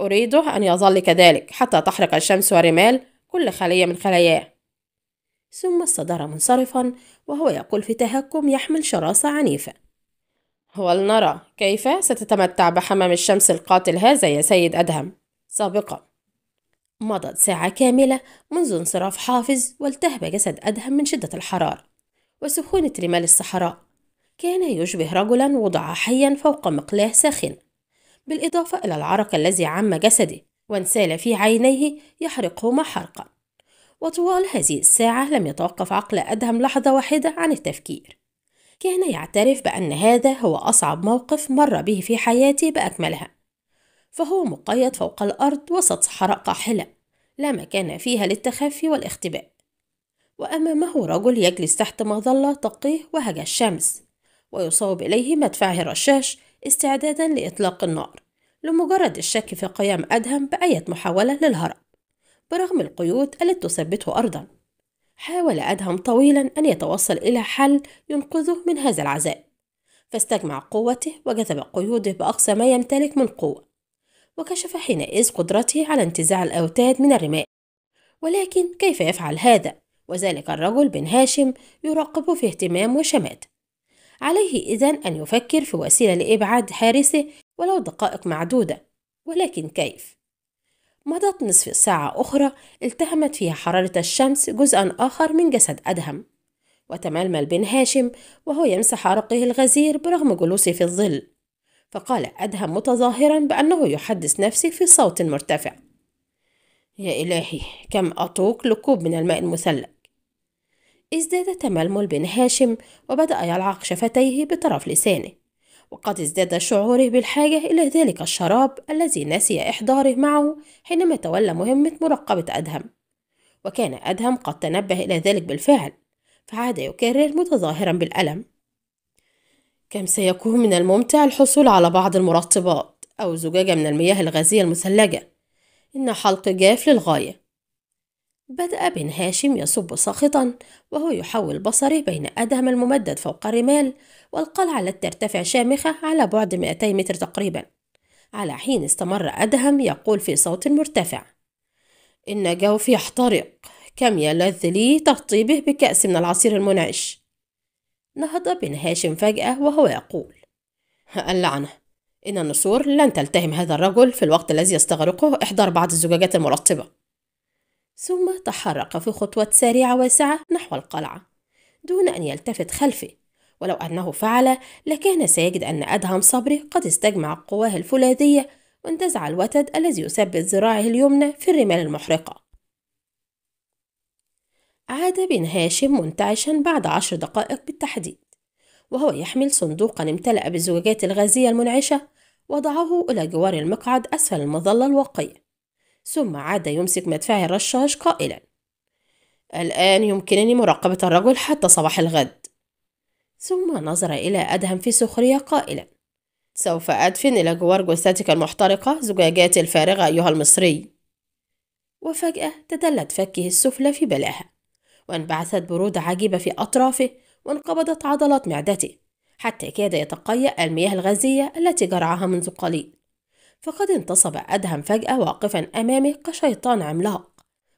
أريده أن يظل كذلك حتى تحرق الشمس والرمال كل خلية من خلاياه ثم استدار منصرفا وهو يقول في تهكم يحمل شراسة عنيفة ولنرى كيف ستتمتع بحمام الشمس القاتل هذا يا سيد أدهم سابقا مضت ساعة كاملة منذ انصراف حافظ والتهب جسد أدهم من شدة الحرارة وسخونة رمال الصحراء كان يشبه رجلا وضع حيا فوق مقلاة ساخنة بالإضافة إلى العرق الذي عم جسده وانسال في عينيه يحرقهما حرقا وطوال هذه الساعة لم يتوقف عقل أدهم لحظة واحدة عن التفكير كان يعترف بأن هذا هو أصعب موقف مر به في حياته بأكملها فهو مقيد فوق الأرض وسط صحراء قاحلة لا مكان فيها للتخفي والاختباء وأمامه رجل يجلس تحت مظلة تقيه وهج الشمس ويصوب إليه مدفعه الرشاش استعدادا لإطلاق النار لمجرد الشك في قيام أدهم بأية محاولة للهرب برغم القيود التي تثبته أرضا حاول أدهم طويلا أن يتوصل إلى حل ينقذه من هذا العذاب فاستجمع قوته وجذب قيوده بأقصى ما يمتلك من قوة وكشف حينئذ قدرته على انتزاع الأوتاد من الرماء ولكن كيف يفعل هذا؟ وذلك الرجل بن هاشم يراقبه في اهتمام وشماتة عليه إذن أن يفكر في وسيلة لإبعاد حارسه ولو دقائق معدودة ولكن كيف؟ مضت نصف ساعة أخرى التهمت فيها حرارة الشمس جزءا آخر من جسد أدهم وتململ بن هاشم وهو يمسح عرقه الغزير برغم جلوسه في الظل فقال أدهم متظاهرا بأنه يحدث نفسه في صوت مرتفع يا إلهي كم أطوق لكوب من الماء المثلج ازداد تململ بن هاشم وبدأ يلعق شفتيه بطرف لسانه وقد ازداد شعوره بالحاجة إلى ذلك الشراب الذي نسي إحضاره معه حينما تولى مهمة مراقبة أدهم وكان أدهم قد تنبه إلى ذلك بالفعل فعاد يكرر متظاهرا بالألم كم سيكون من الممتع الحصول على بعض المرطبات أو زجاجة من المياه الغازية المثلجة إن حلق جاف للغاية بدأ بن هاشم يصب ساخطا وهو يحول بصره بين أدهم الممدد فوق الرمال والقلعة التي ترتفع شامخة على بعد 200 متر تقريبا على حين استمر أدهم يقول في صوت مرتفع إن جوفي يحترق كم يلذ لي تغطيبه بكأس من العصير المنعش نهض بن هاشم فجأة وهو يقول اللعنة إن النسور لن تلتهم هذا الرجل في الوقت الذي يستغرقه إحضار بعض الزجاجات المرطبة ثم تحرك في خطوة سريعة واسعة نحو القلعة دون أن يلتفت خلفه ولو أنه فعل لكان سيجد أن أدهم صبري قد استجمع قواه الفولاذية وانتزع الوتد الذي يثبت ذراعه اليمنى في الرمال المحرقة عاد بن هاشم منتعشا بعد عشر دقائق بالتحديد وهو يحمل صندوقا امتلأ بالزجاجات الغازية المنعشة وضعه إلى جوار المقعد أسفل المظلة الواقية ثم عاد يمسك مدفعه الرشاش قائلا الآن يمكنني مراقبة الرجل حتى صباح الغد ثم نظر إلى أدهم في سخرية قائلا سوف أدفن إلى جوار جثتك المحترقة زجاجاتي الفارغة أيها المصري وفجأة تدلت فكه السفلى في بلاها وانبعثت برودة عجيبة في أطرافه وانقبضت عضلات معدته حتى كاد يتقيأ المياه الغازية التي جرعها منذ قليل فقد انتصب أدهم فجأة واقفا أمامه كشيطان عملاق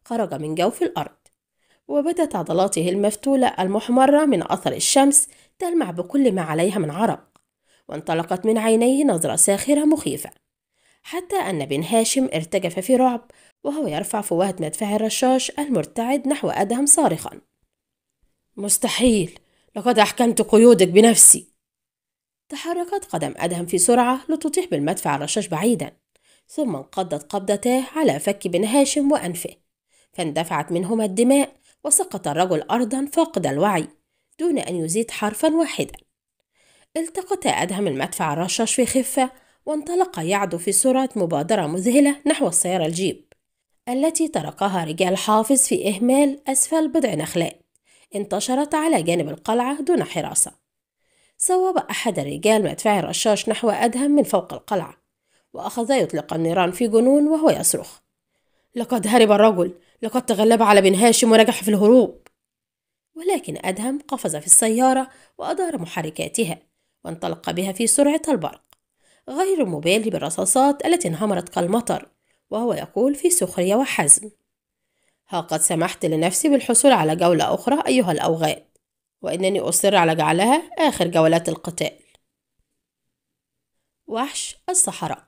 خرج من جوف الأرض وبدت عضلاته المفتولة المحمرة من أثر الشمس تلمع بكل ما عليها من عرق وانطلقت من عينيه نظرة ساخرة مخيفة حتى أن بن هاشم ارتجف في رعب وهو يرفع فوهة مدفع الرشاش المرتعد نحو أدهم صارخا مستحيل لقد أحكمت قيودك بنفسي تحركت قدم أدهم في سرعة لتطيح بالمدفع الرشاش بعيدا ثم انقضت قبضتاه على فك بن هاشم وأنفه فاندفعت منهما الدماء وسقط الرجل أرضا فاقد الوعي دون أن يزيد حرفا واحدا التقط أدهم المدفع الرشاش في خفة وانطلق يعدو في سرعة مبادرة مذهلة نحو السيارة الجيب التي تركها رجال حافظ في إهمال أسفل بضع نخلات انتشرت على جانب القلعة دون حراسة صوب أحد الرجال مدفع الرشاش نحو أدهم من فوق القلعة وأخذ يطلق النيران في جنون وهو يصرخ لقد هرب الرجل لقد تغلب على بن هاشم ونجح في الهروب ولكن أدهم قفز في السيارة وأدار محركاتها وانطلق بها في سرعة البرق غير مبالي بالرصاصات التي انهمرت كالمطر وهو يقول في سخرية وحزم ها قد سمحت لنفسي بالحصول على جولة أخرى أيها الأوغاد وإنني أصر على جعلها آخر جولات القتال وحش الصحراء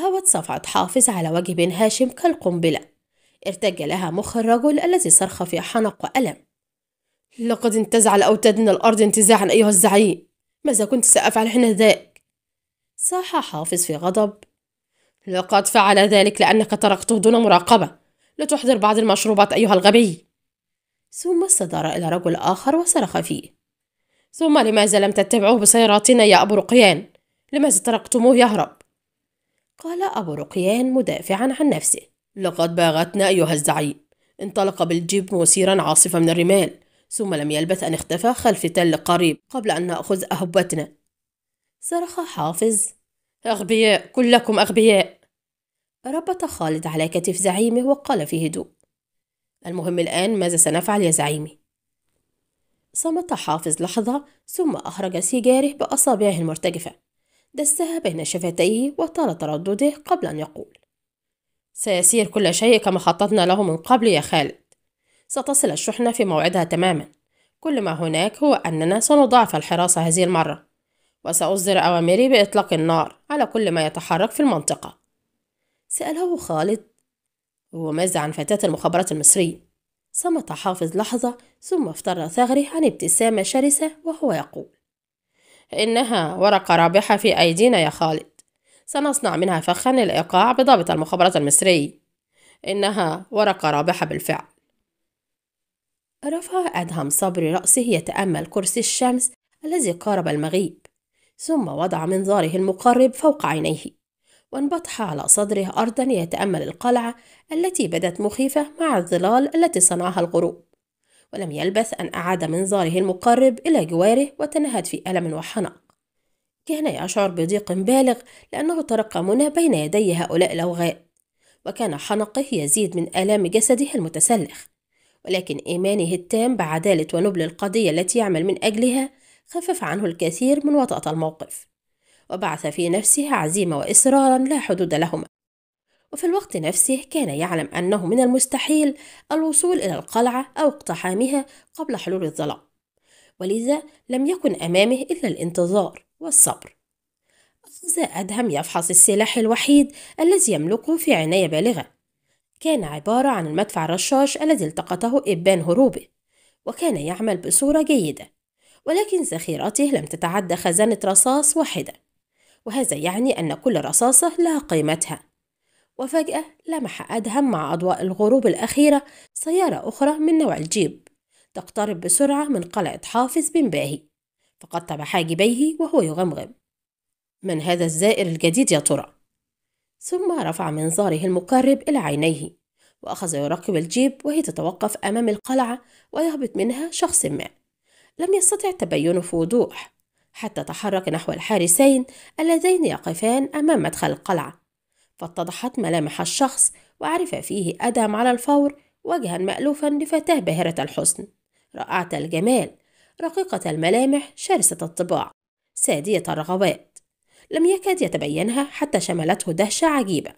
هوت صفعة حافظ على وجه بن هاشم كالقنبلة ارتج لها مخ الرجل الذي صرخ في حنق وألم لقد انتزع الأوتاد من الأرض انتزاعا أيها الزعيم ماذا كنت سأفعل حين ذاك؟ صاح حافظ في غضب لقد فعل ذلك لأنك تركته دون مراقبة لتحضر بعض المشروبات أيها الغبي ثم استدار إلى رجل آخر وصرخ فيه ثم لماذا لم تتبعوه بسياراتنا يا أبو رقيان؟ لماذا تركتموه يهرب؟ قال أبو رقيان مدافعا عن نفسه لقد باغتنا أيها الزعيم انطلق بالجيب مثيرا عاصفا من الرمال ثم لم يلبث أن اختفى خلف تل قريب قبل أن نأخذ أهبتنا صرخ حافظ أغبياء كلكم أغبياء ربط خالد على كتف زعيمه وقال في هدوء المهم الآن ماذا سنفعل يا زعيمي؟ صمت حافظ لحظة ثم أخرج سيجاره بأصابعه المرتجفة دسها بين شفتيه وطال تردده قبل أن يقول سيسير كل شيء كما خططنا له من قبل يا خالد ستصل الشحنة في موعدها تماما كل ما هناك هو أننا سنضاعف الحراسة هذه المرة وسأصدر أوامري بإطلاق النار على كل ما يتحرك في المنطقة سأله خالد هو ماذا عن فتاة المخابرات المصري؟ صمت حافظ لحظة ثم افتر ثغري عن ابتسامة شرسة وهو يقول إنها ورقة رابحة في أيدينا يا خالد سنصنع منها فخا للإيقاع بضابط المخابرات المصري إنها ورقة رابحة بالفعل رفع أدهم صبري رأسه يتأمل كرسي الشمس الذي قارب المغيب ثم وضع منظاره المقرب فوق عينيه وانبطح على صدره أرضا يتأمل القلعة التي بدت مخيفة مع الظلال التي صنعها الغروب ولم يلبث أن أعاد منظاره المقرب إلى جواره وتنهد في ألم وحنق كان يشعر بضيق بالغ لأنه منى بين يدي هؤلاء الأوغاء وكان حنقه يزيد من آلام جسده المتسلخ ولكن إيمانه التام بعدالة ونبل القضية التي يعمل من أجلها خفف عنه الكثير من وطأة الموقف وبعث في نفسه عزيمة وإصرارا لا حدود لهما وفي الوقت نفسه كان يعلم أنه من المستحيل الوصول إلى القلعة أو اقتحامها قبل حلول الظلام ولذا لم يكن أمامه إلا الانتظار والصبر أخذ أدهم يفحص السلاح الوحيد الذي يملكه في عناية بالغة كان عبارة عن المدفع الرشاش الذي التقطه إبان هروبه وكان يعمل بصورة جيدة ولكن ذخيرته لم تتعدى خزانة رصاص واحدة وهذا يعني أن كل رصاصة لها قيمتها وفجأة لمح أدهم مع أضواء الغروب الأخيرة سيارة أخرى من نوع الجيب تقترب بسرعة من قلعة حافظ بن باهي فقطب حاجبيه وهو يغمغم من هذا الزائر الجديد يا ترى؟ ثم رفع منظاره المقرب إلى عينيه وأخذ يراقب الجيب وهي تتوقف أمام القلعة ويهبط منها شخص ما لم يستطع تبينه في وضوح حتى تحرك نحو الحارسين اللذين يقفان أمام مدخل القلعة فاتضحت ملامح الشخص وعرف فيه أدم على الفور وجها مألوفا لفتاة باهرة الحسن رائعة الجمال رقيقة الملامح شرسة الطباع سادية الرغبات لم يكاد يتبينها حتى شملته دهشة عجيبة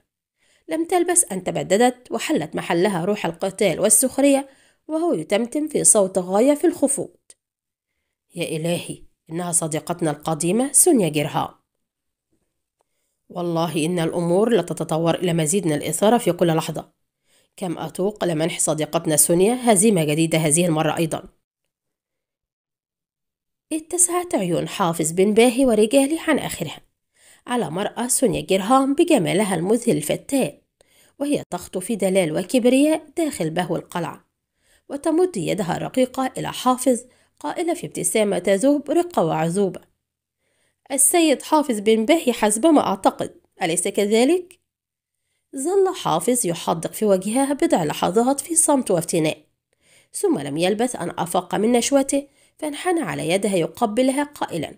لم تلبس أن تبددت وحلت محلها روح القتال والسخرية وهو يتمتم في صوت غاية في الخفوق يا إلهي إنها صديقتنا القديمة سونيا جيرها والله إن الأمور لتتطور إلى مزيد من الإثارة في كل لحظة كم أتوق لمنح صديقتنا سونيا هزيمة جديدة هذه المرة أيضا اتسعت عيون حافظ بن باهي ورجاله عن آخرها على مرأة سونيا جرهام بجمالها المذهل الفتان وهي تخطو في دلال وكبرياء داخل بهو القلعة وتمد يدها الرقيقة إلى حافظ قائلة في ابتسامة تذوب رقة وعذوبة السيد حافظ بن باهي حسب ما أعتقد أليس كذلك؟ ظل حافظ يحدق في وجهها بضع لحظات في صمت وافتناء ثم لم يلبث أن أفاق من نشوته فانحنى على يدها يقبلها قائلا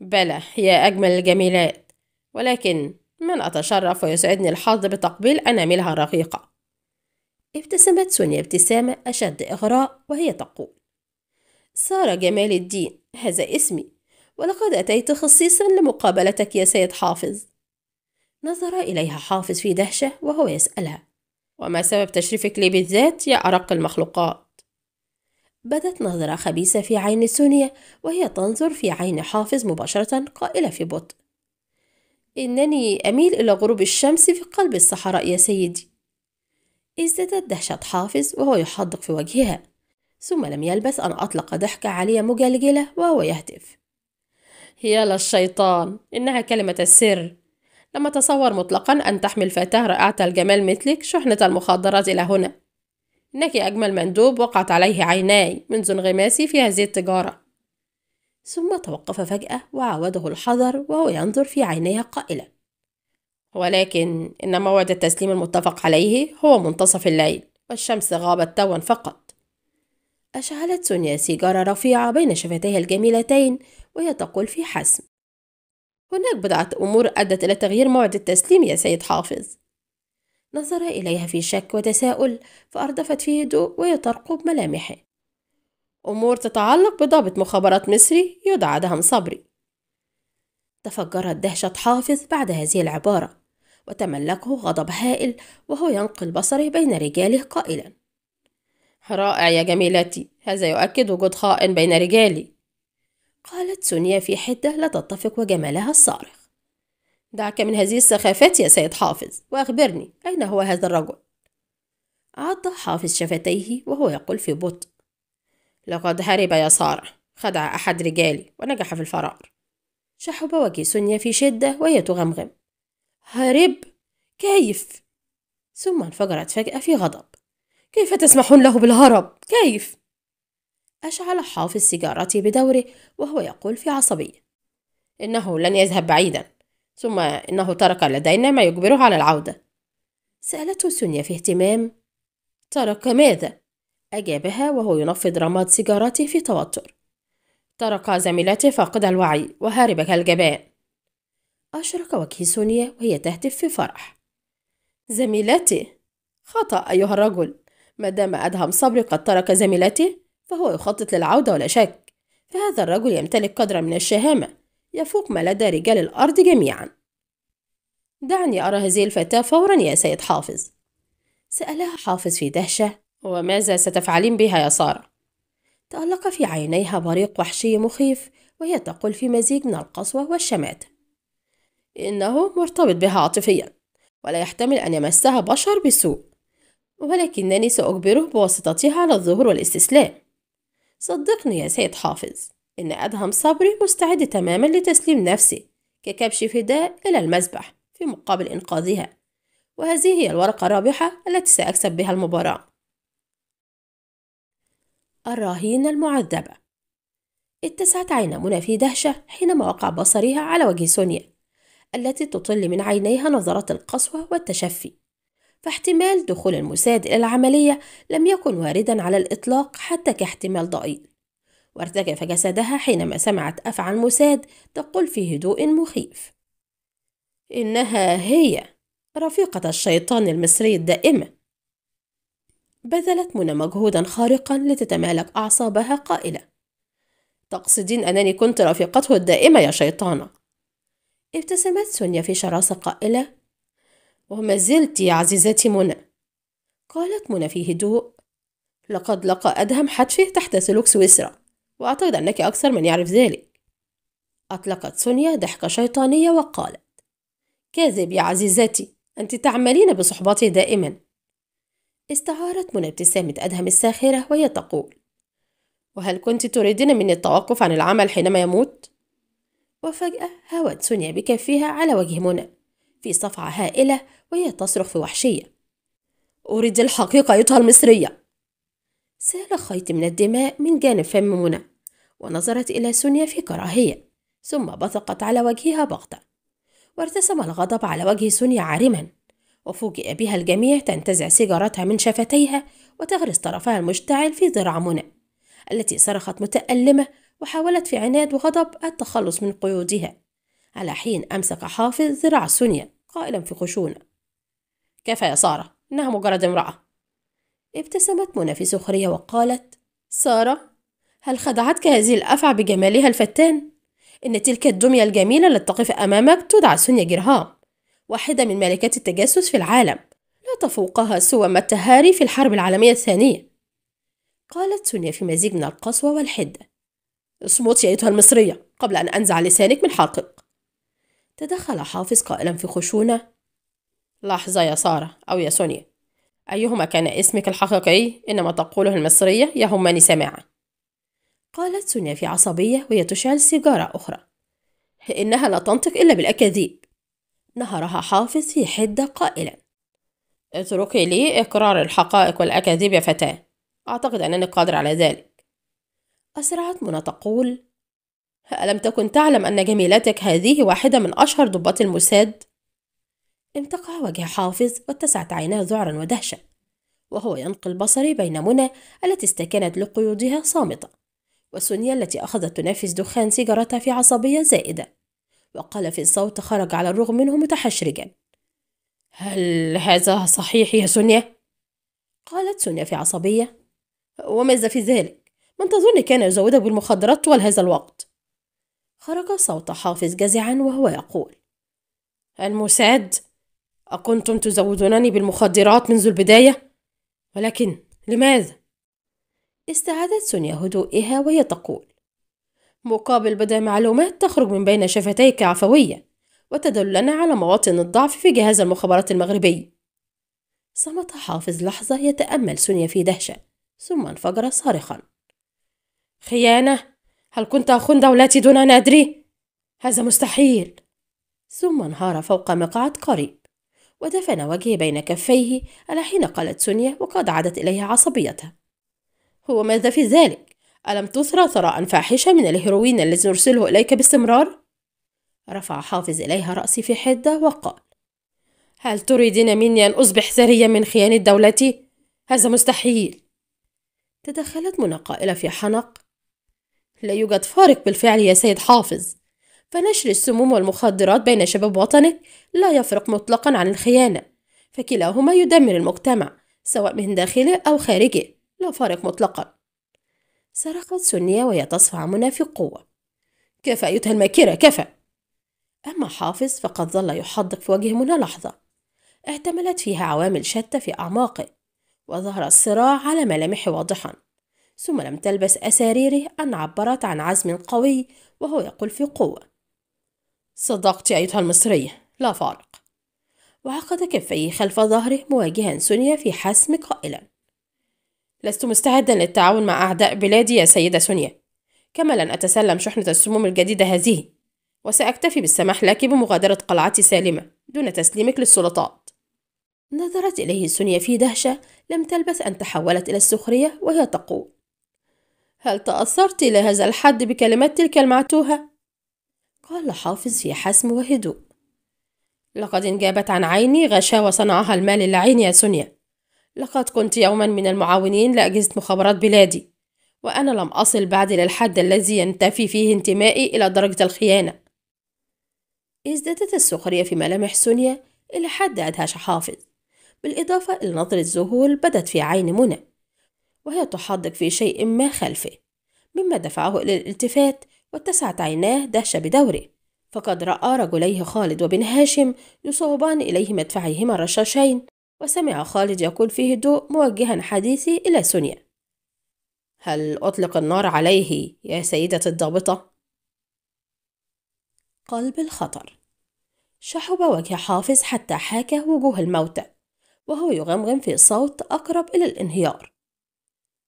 بلى يا أجمل الجميلات ولكن من أتشرف ويسعدني الحظ بتقبيل أناملها الرقيقة ابتسمت سونيا ابتسامة أشد إغراء وهي تقول سارة جمال الدين هذا اسمي ولقد أتيت خصيصا لمقابلتك يا سيد حافظ نظر إليها حافظ في دهشة وهو يسألها وما سبب تشريفك لي بالذات يا أرق المخلوقات بدت نظرة خبيثة في عين سونيا وهي تنظر في عين حافظ مباشرة قائلة في بطء إنني أميل إلى غروب الشمس في قلب الصحراء يا سيدي ازدادت دهشة حافظ وهو يحدق في وجهها ثم لم يلبث أن أطلق ضحكة عالية مجلجلة وهو يهتف يا للشيطان إنها كلمة السر لم أتصور مطلقا أن تحمل فتاة رائعة الجمال مثلك شحنة المخدرات إلى هنا إنك أجمل مندوب وقعت عليه عيناي منذ انغماسي في هذه التجارة ثم توقف فجأة وعاوده الحذر وهو ينظر في عينيها قائلا ولكن إن موعد التسليم المتفق عليه هو منتصف الليل والشمس غابت توا فقط أشعلت سونيا سيجارة رفيعة بين شفتيها الجميلتين وهي تقول في حسم هناك بضعة أمور أدت إلى تغيير موعد التسليم يا سيد حافظ نظر إليها في شك وتساؤل فأردفت في هدوء وهي ترقب ملامحه أمور تتعلق بضابط مخابرات مصري يدعى دهم صبري تفجرت دهشة حافظ بعد هذه العبارة وتملكه غضب هائل وهو ينقل بصره بين رجاله قائلا رائع يا جميلتي هذا يؤكد وجود خائن بين رجالي قالت سونيا في حدة لا تتفق وجمالها الصارخ دعك من هذه السخافات يا سيد حافظ وأخبرني أين هو هذا الرجل عض حافظ شفتيه وهو يقول في بطء لقد هرب يا سارة خدع أحد رجالي ونجح في الفرار شحب وجه سونيا في شدة وهي تغمغم هرب كيف ثم انفجرت فجأة في غضب كيف تسمحون له بالهرب كيف أشعل حافظ سيجارته بدوره وهو يقول في عصبية إنه لن يذهب بعيدا ثم إنه ترك لدينا ما يجبره على العودة سألته سونيا في اهتمام ترك ماذا؟ أجابها وهو ينفض رماد سيجارته في توتر ترك زميلته فاقد الوعي وهارب كالجبان أشرق وجه سونيا وهي تهتف في فرح زميلتي خطأ أيها الرجل ما دام أدهم صبري قد ترك زميلته فهو يخطط للعودة ولا شك فهذا الرجل يمتلك قدرا من الشهامة يفوق ما لدى رجال الأرض جميعا دعني أرى هذه الفتاة فورا يا سيد حافظ سألها حافظ في دهشة وماذا ستفعلين بها يا سارة؟ تألق في عينيها بريق وحشي مخيف وهي تقول في مزيج من القسوة والشماتة إنه مرتبط بها عاطفيا ولا يحتمل أن يمسها بشر بسوء ولكنني سأجبره بواسطتها على الظهور والاستسلام صدقني يا سيد حافظ إن أدهم صبري مستعد تماما لتسليم نفسه ككبش فداء إلى المسبح في مقابل إنقاذها وهذه هي الورقة الرابحة التي سأكسب بها المباراة الرهينة المعذبة اتسعت عين منى في دهشة حينما وقع بصرها على وجه سونيا التي تطل من عينيها نظرات القسوة والتشفي فاحتمال دخول الموساد إلى العملية لم يكن واردا على الإطلاق حتى كاحتمال ضئيل وارتجف جسدها حينما سمعت أفعى الموساد تقول في هدوء مخيف إنها هي رفيقة الشيطان المصري الدائمة بذلت منى مجهودا خارقا لتتمالك أعصابها قائلة تقصدين أنني كنت رفيقته الدائمة يا شيطانة ابتسمت سونيا في شراسة قائلة وما زلت يا عزيزتي منى قالت منى في هدوء لقد لقى أدهم حتفه تحت سلوك سويسرا وأعتقد أنك أكثر من يعرف ذلك أطلقت سونيا ضحكة شيطانية وقالت كاذب يا عزيزتي أنت تعملين بصحبتي دائما استعارت منى ابتسامة أدهم الساخرة وهي تقول وهل كنت تريدين مني التوقف عن العمل حينما يموت؟ وفجأة هوت سونيا بكفها على وجه منى في صفعة هائلة وهي تصرخ في وحشية أريد الحقيقة أيتها المصرية سال خيط من الدماء من جانب فم منى ونظرت إلى سونيا في كراهية ثم بصقت على وجهها بغتة وارتسم الغضب على وجه سونيا عارما وفوجئ بها الجميع تنتزع سيجارتها من شفتيها وتغرس طرفها المشتعل في ذراع منى التي صرخت متألمة وحاولت في عناد وغضب التخلص من قيودها على حين أمسك حافظ ذراع سونيا قائلا في خشونة كفى يا سارة إنها مجرد امرأة ابتسمت منى في سخرية وقالت سارة هل خدعتك هذه الأفعى بجمالها الفتان؟ إن تلك الدمية الجميلة التي تقف أمامك تدعى سونيا جرهام واحدة من ملكات التجسس في العالم لا تفوقها سوى ما التهاري في الحرب العالمية الثانية قالت سونيا في مزيج من القسوة والحدة اصمت يا أيتها المصرية قبل أن أنزع لسانك من حلقك تدخل حافظ قائلا في خشونة لحظة يا سارة أو يا سونيا أيهما كان اسمك الحقيقي إن ما تقوله المصرية يهمني سماعا قالت سونيا في عصبية وهي تشعل سيجارة أخرى إنها لا تنطق إلا بالأكاذيب نهرها حافظ في حدة قائلا اتركي لي إقرار الحقائق والأكاذيب يا فتاة أعتقد أنني قادر على ذلك أسرعت منى تقول ألم تكن تعلم أن جميلتك هذه واحدة من أشهر ضباط الموساد؟ امتقع وجه حافظ واتسعت عيناه ذعرا ودهشة وهو ينقل بصري بين منى التي استكانت لقيودها صامتة وسونيا التي أخذت تنافس دخان سيجارتها في عصبية زائدة وقال في صوت خرج على الرغم منه متحشرجا هل هذا صحيح يا سونيا؟ قالت سونيا في عصبية وماذا في ذلك؟ من تظن كان يزودك بالمخدرات طوال هذا الوقت؟ خرج صوت حافظ جزعا وهو يقول الموساد أكنتم تزودونني بالمخدرات منذ البداية؟ ولكن لماذا؟ استعادت سونيا هدوئها وهي تقول مقابل بدأ معلومات تخرج من بين شفتيك عفوية وتدلنا على مواطن الضعف في جهاز المخابرات المغربي صمت حافظ لحظة يتأمل سونيا في دهشة ثم انفجر صارخا خيانة هل كنت أخن دولتي دون أن أدري؟ هذا مستحيل ثم انهار فوق مقعد قريب ودفن وجهه بين كفيه على حين قالت سونيا وقد عادت إليه عصبيتها هو ماذا في ذلك؟ ألم تثرى ثراء فاحشة من الهيروين الذي نرسله إليك باستمرار؟ رفع حافظ إليها رأسي في حدة وقال هل تريدين مني أن أصبح ثريا من خيانة دولتي؟ هذا مستحيل تدخلت منى قائلة في حنق لا يوجد فارق بالفعل يا سيد حافظ فنشر السموم والمخدرات بين شباب وطنك لا يفرق مطلقا عن الخيانة فكلاهما يدمر المجتمع سواء من داخله أو خارجه لا فارق مطلقا صرخت سنية وهي تصفع منى قوة كفى أيتها الماكرة كفى أما حافظ فقد ظل يحدق في وجه منى لحظة احتملت فيها عوامل شتى في أعماقه وظهر الصراع على ملامحه واضحا ثم لم تلبس أساريره أن عبرت عن عزم قوي وهو يقول في قوة صدقت أيتها المصرية لا فارق وعقد كفيه خلف ظهره مواجها سونيا في حسم قائلا لست مستعدا للتعاون مع أعداء بلادي يا سيدة سونيا كما لن أتسلم شحنة السموم الجديدة هذه وسأكتفي بالسماح لك بمغادرة قلعتي سالمة دون تسليمك للسلطات نظرت إليه سونيا في دهشة لم تلبث أن تحولت إلى السخرية وهي تقول هل تأثرت إلى هذا الحد بكلمات تلك المعتوهة؟ قال حافظ في حسم وهدوء لقد انجابت عن عيني غشاوة صنعها المال اللعين يا سونيا لقد كنت يوما من المعاونين لأجهزة مخابرات بلادي وأنا لم أصل بعد للحد الذي ينتفي فيه انتمائي إلى درجة الخيانة ازدادت السخرية في ملامح سونيا إلى حد أدهش حافظ بالإضافة إلى نظرة الزهول بدت في عين منى وهي تحدق في شيء ما خلفه مما دفعه إلى الالتفات واتسعت عيناه دهشة بدوره فقد رأى رجليه خالد وبن هاشم يصوبان إليه مدفعيهما الرشاشين وسمع خالد يقول في هدوء موجها حديثي إلى سونيا هل أطلق النار عليه يا سيدة الضابطة؟ قلب الخطر شحب وجه حافظ حتى حاكى وجوه الموتى وهو يغمغم في صوت أقرب إلى الانهيار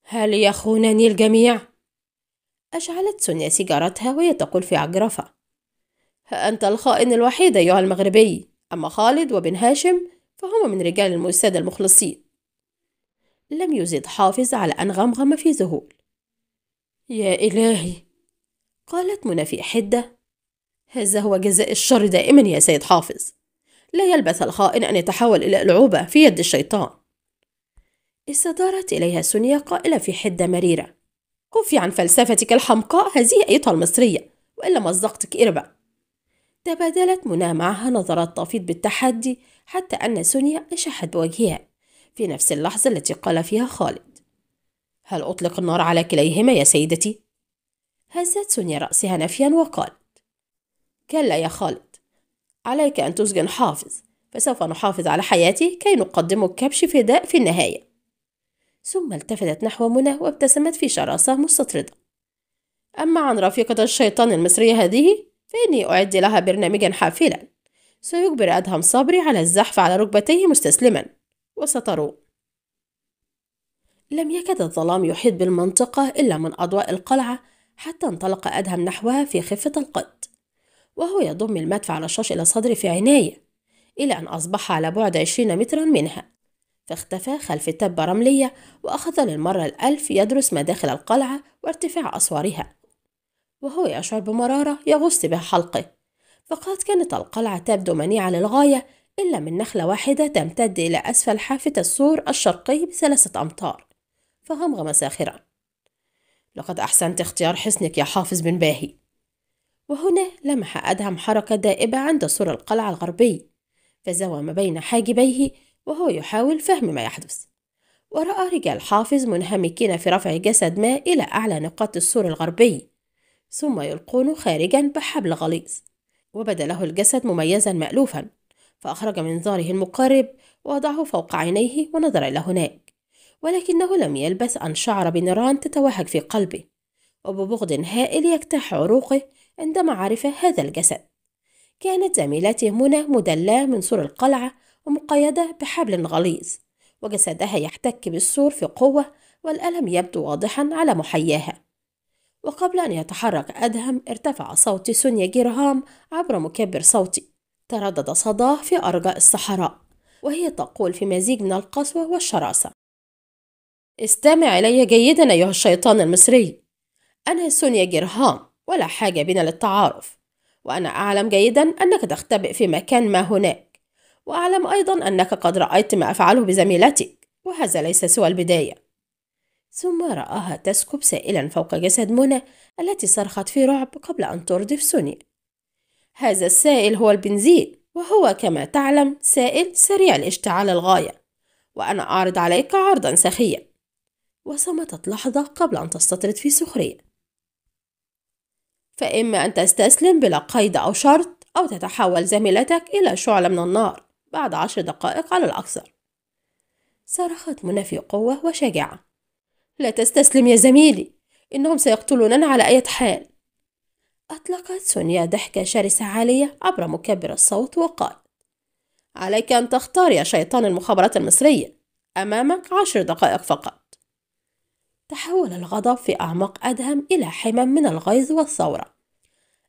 هل يخونني الجميع؟ أشعلت سونيا سيجارتها وهي تقول في عجرفة أنت الخائن الوحيد أيها المغربي أما خالد وبن هاشم فهما من رجال الموساد المخلصين لم يزد حافظ على أن غمغم في ذهول يا إلهي قالت منى في حدة هذا هو جزاء الشر دائما يا سيد حافظ لا يلبث الخائن أن يتحول إلى ألعوبة في يد الشيطان استدارت إليها سونيا قائلة في حدة مريرة كفي عن فلسفتك الحمقاء هذه أيتها المصرية وإلا مزقتك إربع تبادلت منى معها نظرات تفيض بالتحدي حتى أن سونيا أشحت بوجهها في نفس اللحظة التي قال فيها خالد هل أطلق النار على كليهما يا سيدتي؟ هزت سونيا رأسها نفيا وقالت كلا يا خالد عليك أن تسجن حافظ فسوف نحافظ على حياتي كي نقدم الكبش فداء في النهايه ثم التفتت نحو منى وابتسمت في شراسة مستطردة أما عن رفيقة الشيطان المصرية هذه فإني أعد لها برنامجا حافلا سيجبر أدهم صبري على الزحف على ركبتيه مستسلما وسترون لم يكد الظلام يحيط بالمنطقة إلا من أضواء القلعة حتى انطلق أدهم نحوها في خفة القد وهو يضم المدفع الرشاش إلى صدري في عناية إلى أن أصبح على بعد عشرين مترا منها فاختفى خلف تبة رملية وأخذ للمرة الألف يدرس ما داخل القلعة وارتفاع أسوارها وهو يشعر بمرارة يغص بها حلقه فقد كانت القلعة تبدو منيعة للغاية إلا من نخلة واحدة تمتد إلى أسفل حافة السور الشرقي بثلاثة أمتار فغمغم ساخرا لقد أحسنت اختيار حصنك يا حافظ بن باهي وهنا لمح أدهم حركة دائبة عند سور القلعة الغربي فزوى ما بين حاجبيه وهو يحاول فهم ما يحدث ورأى رجال حافظ منهمكين في رفع جسد ما إلى أعلى نقاط السور الغربي ثم يلقونه خارجا بحبل غليظ وبدا له الجسد مميزا مألوفا فأخرج منظاره المقرب ووضعه فوق عينيه ونظر إلى هناك ولكنه لم يلبث أن شعر بنيران تتوهج في قلبه وببغض هائل يجتاح عروقه عندما عرف هذا الجسد كانت زميلته منى مدلاة من سور القلعة ومقيدة بحبل غليظ وجسدها يحتك بالسور في قوة والألم يبدو واضحا على محياها وقبل أن يتحرك أدهم ارتفع صوت سونيا جيرهام عبر مكبر صوتي تردد صداه في أرجاء الصحراء وهي تقول في مزيج من القسوة والشراسة استمع إلي جيدا أيها الشيطان المصري أنا سونيا جيرهام ولا حاجة بنا للتعارف وأنا أعلم جيدا أنك تختبئ في مكان ما هناك وأعلم أيضا أنك قد رأيت ما أفعله بزميلتك وهذا ليس سوى البداية ثم رآها تسكب سائلا فوق جسد منى التي صرخت في رعب قبل أن تردف سونيا هذا السائل هو البنزين وهو كما تعلم سائل سريع الاشتعال للغاية وأنا أعرض عليك عرضا سخيا وصمتت لحظة قبل أن تستطرد في سخرية فإما أن تستسلم بلا قيد أو شرط أو تتحول زميلتك إلى شعلة من النار بعد عشر دقائق على الأكثر صرخت منى في قوة وشجاعة لا تستسلم يا زميلي إنهم سيقتلوننا على أي حال أطلقت سونيا ضحكة شرسة عالية عبر مكبر الصوت وقالت عليك أن تختار يا شيطان المخابرات المصرية أمامك عشر دقائق فقط تحول الغضب في أعماق أدهم إلى حمم من الغيظ والثورة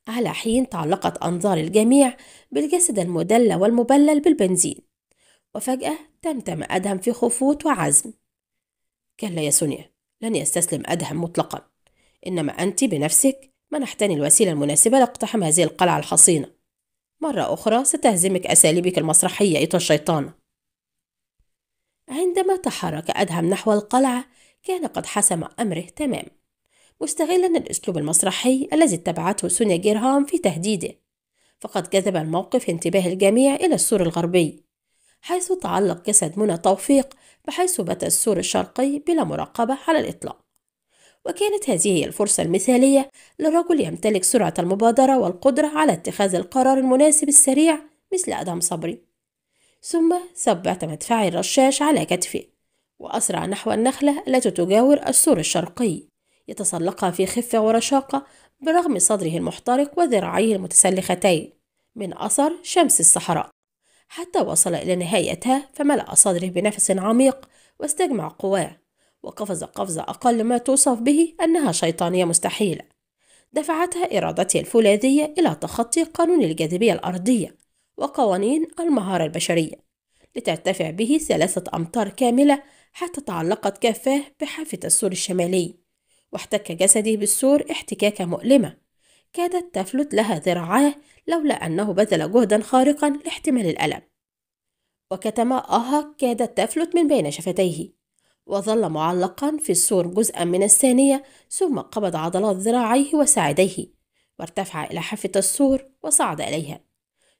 على حين تعلقت أنظار الجميع بالجسد المدلى والمبلل بالبنزين وفجأة تمتم أدهم في خفوت وعزم كلا يا سونيا لن يستسلم أدهم مطلقا إنما أنت بنفسك منحتني الوسيلة المناسبة لاقتحام هذه القلعة الحصينة مرة أخرى ستهزمك أساليبك المسرحية أيتها الشيطانة عندما تحرك أدهم نحو القلعة كان قد حسم أمره تمام مستغلا الأسلوب المسرحي الذي اتبعته سونيا جيرهام في تهديده فقد جذب الموقف انتباه الجميع إلى السور الغربي حيث تعلق جسد منى توفيق بحيث بات السور الشرقي بلا مراقبة على الإطلاق وكانت هذه هي الفرصة المثالية للرجل يمتلك سرعة المبادرة والقدرة على اتخاذ القرار المناسب السريع مثل أدهم صبري ثم ثبت مدفعي الرشاش على كتفه وأسرع نحو النخلة التي تجاور السور الشرقي يتسلقها في خفة ورشاقة برغم صدره المحترق وذراعيه المتسلختين من أثر شمس الصحراء حتى وصل إلى نهايتها فملأ صدره بنفس عميق واستجمع قواه وقفز قفزة أقل ما توصف به أنها شيطانية مستحيلة دفعتها إرادته الفولاذية إلى تخطي قانون الجاذبية الأرضية وقوانين المهارة البشرية لترتفع به ثلاثة أمتار كاملة حتى تعلقت كفاه بحافة السور الشمالي واحتك جسده بالسور احتكاكة مؤلمة كادت تفلت لها ذراعاه لولا أنه بذل جهدا خارقا لاحتمال الألم آها كادت تفلت من بين شفتيه وظل معلقا في السور جزءا من الثانية ثم قبض عضلات ذراعيه وساعديه وارتفع إلى حافة السور وصعد إليها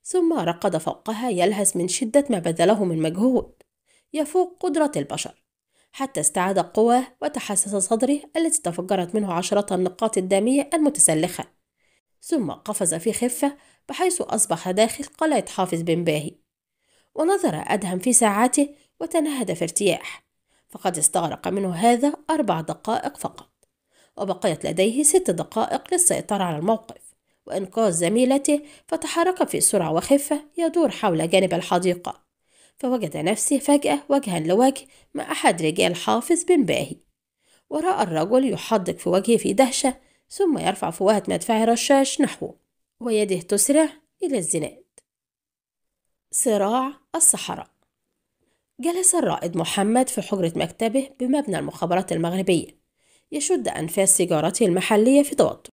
ثم رقد فوقها يلهث من شدة ما بذله من مجهود يفوق قدرة البشر حتى استعاد قواه وتحسس صدره التي تفجرت منه عشرة النقاط الدامية المتسلخة ثم قفز في خفة بحيث أصبح داخل قلعة حافظ بن باهي ونظر أدهم في ساعته وتنهد في ارتياح فقد استغرق منه هذا أربع دقائق فقط وبقيت لديه ست دقائق للسيطرة على الموقف وإنقاذ زميلته فتحرك في سرعة وخفة يدور حول جانب الحديقة فوجد نفسه فجأة وجها لوجه مع أحد رجال حافظ بن باهي ورأى الرجل يحدق في وجهه في دهشة ثم يرفع فوهة مدفع رشاش نحوه ويده تسرع إلى الزناد صراع الصحراء جلس الرائد محمد في حجرة مكتبه بمبنى المخابرات المغربية يشد أنفاس سيجارته المحلية في توتر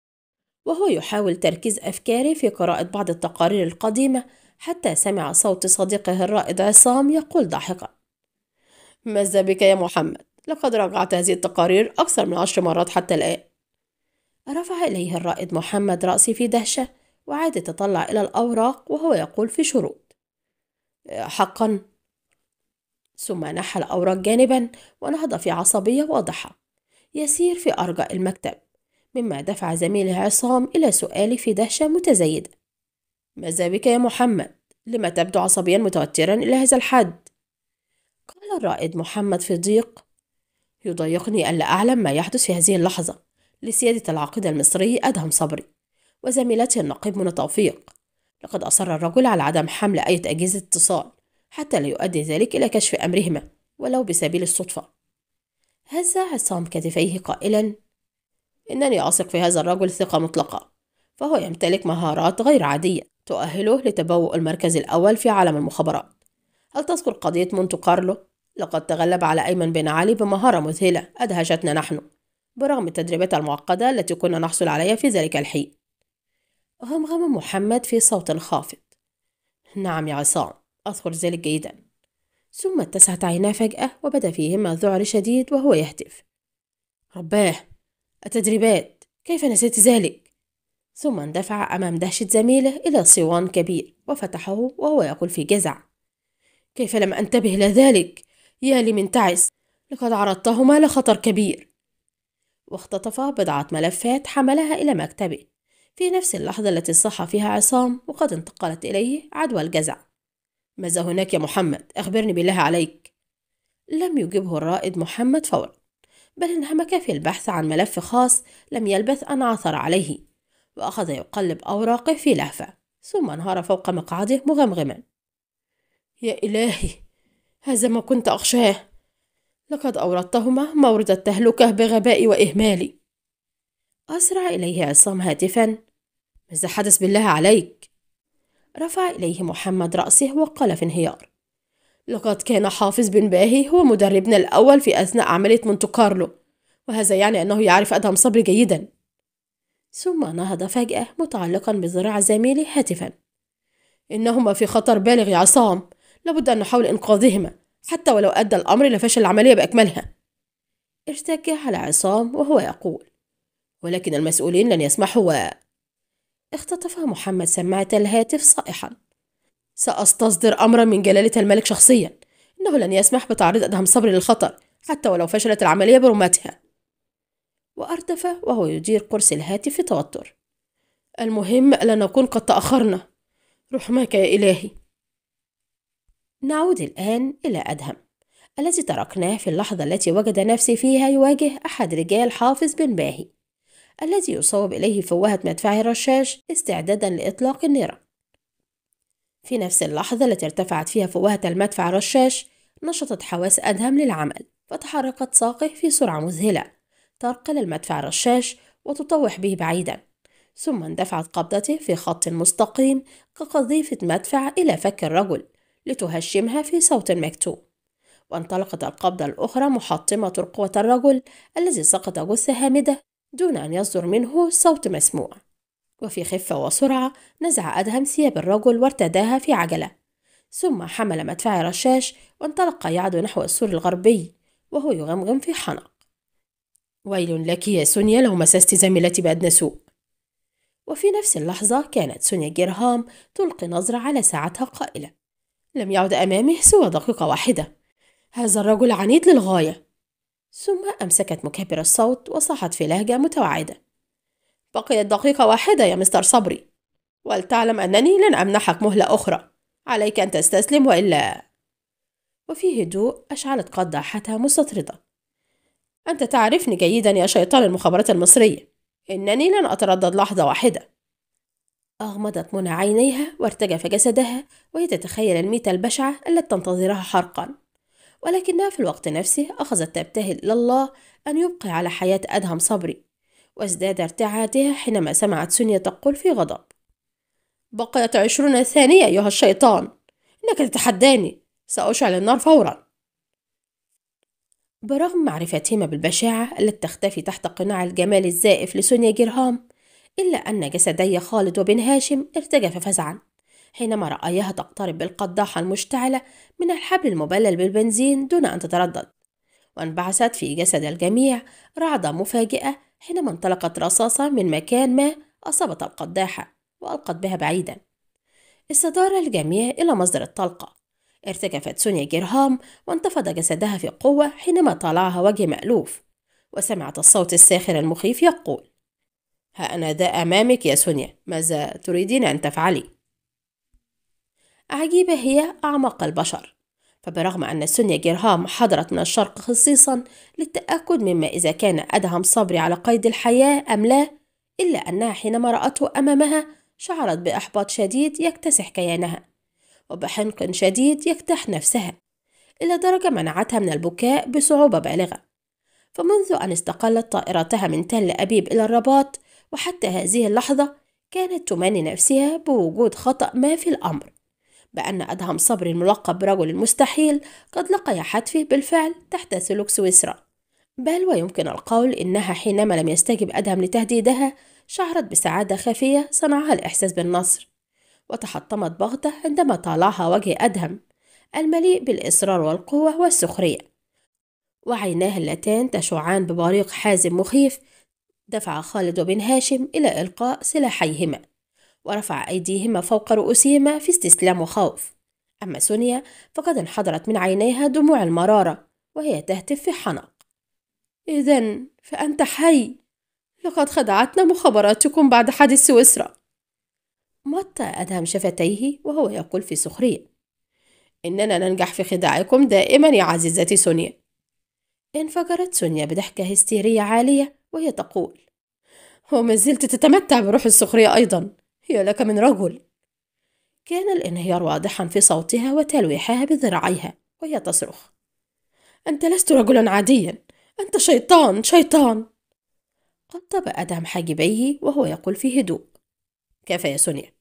وهو يحاول تركيز أفكاره في قراءة بعض التقارير القديمة حتى سمع صوت صديقه الرائد عصام يقول ضاحكا ماذا بك يا محمد لقد راجعت هذه التقارير أكثر من عشر مرات حتى الآن رفع إليه الرائد محمد رأسي في دهشة وعاد يتطلع إلى الأوراق وهو يقول في شروط حقا ثم نحى الأوراق جانبا ونهض في عصبية واضحة يسير في أرجاء المكتب مما دفع زميله عصام إلى سؤالي في دهشة متزايدة ماذا بك يا محمد لما تبدو عصبيا متوترا إلى هذا الحد قال الرائد محمد في ضيق يضايقني ألا أعلم ما يحدث في هذه اللحظة لسيادة العقيد المصري أدهم صبري وزميلته النقيب منى توفيق لقد أصر الرجل على عدم حمل أي أجهزة اتصال حتى لا يؤدي ذلك إلى كشف أمرهما ولو بسبيل الصدفة هز عصام كتفيه قائلا إنني أثق في هذا الرجل ثقة مطلقة فهو يمتلك مهارات غير عادية تؤهله لتبوء المركز الأول في عالم المخابرات هل تذكر قضية مونتو كارلو؟ لقد تغلب على أيمن بن علي بمهارة مذهلة أدهشتنا نحن برغم التدريبات المعقدة التي كنا نحصل عليها في ذلك الحين غمغم محمد في صوت خافت نعم يا عصام أذكر ذلك جيدا ثم اتسعت عيناه فجأة وبدا فيهما ذعر شديد وهو يهتف رباه التدريبات كيف نسيت ذلك ثم اندفع أمام دهشة زميله إلى صوان كبير وفتحه وهو يقول في جزع كيف لم أنتبه لذلك يا لي من تعس لقد عرضتهما لخطر كبير واختطف بضعة ملفات حملها إلى مكتبه في نفس اللحظة التي صح فيها عصام وقد انتقلت إليه عدوى الجزع ماذا هناك يا محمد أخبرني بالله عليك لم يجبه الرائد محمد فورا بل انهمك في البحث عن ملف خاص لم يلبث أن عثر عليه وأخذ يقلب أوراقه في لهفة ثم انهار فوق مقعده مغمغما يا إلهي هذا ما كنت أخشاه لقد أوردتهما مورد التهلكة بغبائي وإهمالي أسرع إليه عصام هاتفا ماذا حدث بالله عليك؟ رفع إليه محمد رأسه وقال في انهيار لقد كان حافظ بن باهي هو مدربنا الأول في أثناء عملية مونتو كارلو وهذا يعني أنه يعرف أدهم صبري جيدا ثم نهض فجأة متعلقا بذراع زميلي هاتفا إنهما في خطر بالغ يا عصام لابد أن نحاول إنقاذهما حتى ولو أدى الأمر لفشل العملية بأكملها ارتجى على عصام وهو يقول ولكن المسؤولين لن يسمحوا و... اختطف محمد سماعة الهاتف صائحا سأستصدر أمرا من جلالة الملك شخصيا إنه لن يسمح بتعريض أدهم صبري للخطر حتى ولو فشلت العملية برمتها وأردف وهو يدير قرص الهاتف في توتر المهم ألا نكون قد تأخرنا رحمك يا إلهي نعود الآن إلى أدهم الذي تركناه في اللحظة التي وجد نفسي فيها يواجه أحد رجال حافظ بن باهي الذي يصوب إليه فوهة مدفعه الرشاش استعدادا لإطلاق النيران في نفس اللحظة التي ارتفعت فيها فوهة المدفع الرشاش نشطت حواس أدهم للعمل فتحركت ساقه في سرعة مذهلة ترقل المدفع الرشاش وتطوح به بعيدا ثم اندفعت قبضته في خط مستقيم كقذيفة مدفع إلى فك الرجل لتهشمها في صوت مكتوم وانطلقت القبضة الأخرى محطمة رقوة الرجل الذي سقط جثة هامدة دون أن يصدر منه صوت مسموع وفي خفة وسرعة نزع أدهم ثياب الرجل وارتداها في عجلة ثم حمل مدفع رشاش وانطلق يعدو نحو السور الغربي وهو يغمغم في حنق ويل لك يا سونيا لو مسست زميلتي بأدنى سوء وفي نفس اللحظة كانت سونيا جيرهام تلقي نظرة على ساعتها قائلة لم يعد أمامه سوى دقيقة واحدة هذا الرجل عنيد للغاية ثم أمسكت مكبر الصوت وصاحت في لهجة متوعدة بقيت دقيقة واحدة يا مستر صبري ولتعلم أنني لن أمنحك مهلة أخرى عليك أن تستسلم وإلا وفي هدوء أشعلت قداحتها مستطردة أنت تعرفني جيدا يا شيطان المخابرات المصرية إنني لن أتردد لحظة واحدة أغمضت منى عينيها وارتجف جسدها وهي تتخيل الميتة البشعة التي تنتظرها حرقا ولكنها في الوقت نفسه أخذت تبتهل إلى الله أن يبقي على حياة أدهم صبري وازداد ارتعادها حينما سمعت سونيا تقول في غضب بقيت عشرون ثانية أيها الشيطان إنك تتحداني سأشعل النار فورا برغم معرفتهما بالبشاعة التي تختفي تحت قناع الجمال الزائف لسونيا جيرهام إلا أن جسدي خالد وبن هاشم ارتجف فزعا حينما رآياها تقترب بالقضاحة المشتعلة من الحبل المبلل بالبنزين دون أن تتردد وانبعثت في جسد الجميع رعدة مفاجئة حينما انطلقت رصاصة من مكان ما أصابت القداحة وألقت بها بعيدا استدار الجميع إلى مصدر الطلقة ارتجفت سونيا جيرهام وانتفض جسدها في قوة حينما طالعها وجه مألوف وسمعت الصوت الساخر المخيف يقول ها أنا ذا أمامك يا سونيا ماذا تريدين أن تفعلي؟ عجيبة هي أعماق البشر فبرغم أن سونيا جيرهام حضرت من الشرق خصيصا للتأكد مما إذا كان أدهم صبري على قيد الحياة أم لا إلا أنها حينما رأته أمامها شعرت بإحباط شديد يكتسح كيانها وبحنق شديد يكتح نفسها إلى درجة منعتها من البكاء بصعوبة بالغة فمنذ أن استقلت طائرتها من تل أبيب إلى الرباط وحتى هذه اللحظة كانت تماني نفسها بوجود خطأ ما في الأمر بأن أدهم صبري الملقب برجل المستحيل قد لقي حتفه بالفعل تحت سلوك سويسرا بل ويمكن القول إنها حينما لم يستجب أدهم لتهديدها شعرت بسعادة خفية صنعها الإحساس بالنصر وتحطمت بغتة عندما طالعها وجه أدهم المليء بالإصرار والقوة والسخرية وعيناه اللتان تشعان ببريق حازم مخيف دفع خالد وبن هاشم إلى إلقاء سلاحيهما ورفع أيديهما فوق رؤوسهما في استسلام وخوف أما سونيا فقد انحدرت من عينيها دموع المرارة وهي تهتف في حنق إذا فأنت حي لقد خدعتنا مخابراتكم بعد حادث سويسرا مطى أدهم شفتيه وهو يقول في سخرية إننا ننجح في خداعكم دائما يا عزيزتي سونيا انفجرت سونيا بضحكة هستيرية عالية وهي تقول وما زلت تتمتع بروح السخرية أيضا يا لك من رجل كان الانهيار واضحا في صوتها وتلويحها بذراعيها وهي تصرخ أنت لست رجلا عاديا أنت شيطان شيطان قطب أدهم حاجبيه وهو يقول في هدوء كفى يا سونيا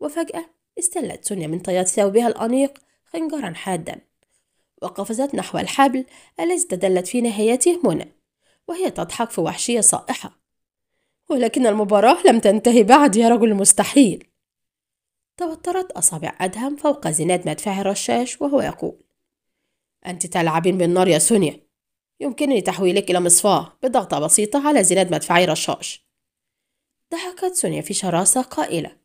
وفجأة استلت سونيا من طيات ثوبها الأنيق خنجرا حادا وقفزت نحو الحبل الذي تدلت في نهايته منى وهي تضحك في وحشية صائحة ولكن المباراة لم تنتهي بعد يا رجل مستحيل توترت أصابع أدهم فوق زناد مدفع الرشاش وهو يقول أنت تلعبين بالنار يا سونيا يمكنني تحويلك إلى مصفاة بضغطة بسيطة على زناد مدفعي الرشاش ضحكت سونيا في شراسة قائلة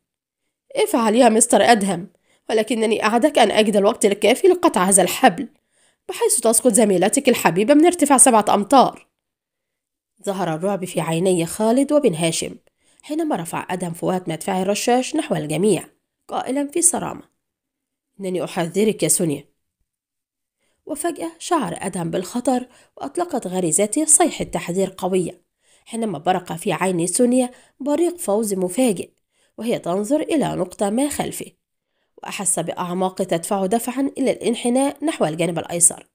افعل يا مستر أدهم ولكنني أعدك أن أجد الوقت الكافي لقطع هذا الحبل بحيث تسقط زميلتك الحبيبة من ارتفاع سبعة أمتار ظهر الرعب في عيني خالد وبن هاشم حينما رفع أدهم فوهة مدفعه الرشاش نحو الجميع قائلا في صرامة إنني أحذرك يا سونيا وفجأة شعر أدهم بالخطر وأطلقت غريزته صيحة تحذير قوية حينما برق في عين سونيا بريق فوز مفاجئ وهي تنظر إلى نقطة ما خلفه وأحس بأعماق تدفع دفعا إلى الانحناء نحو الجانب الأيسر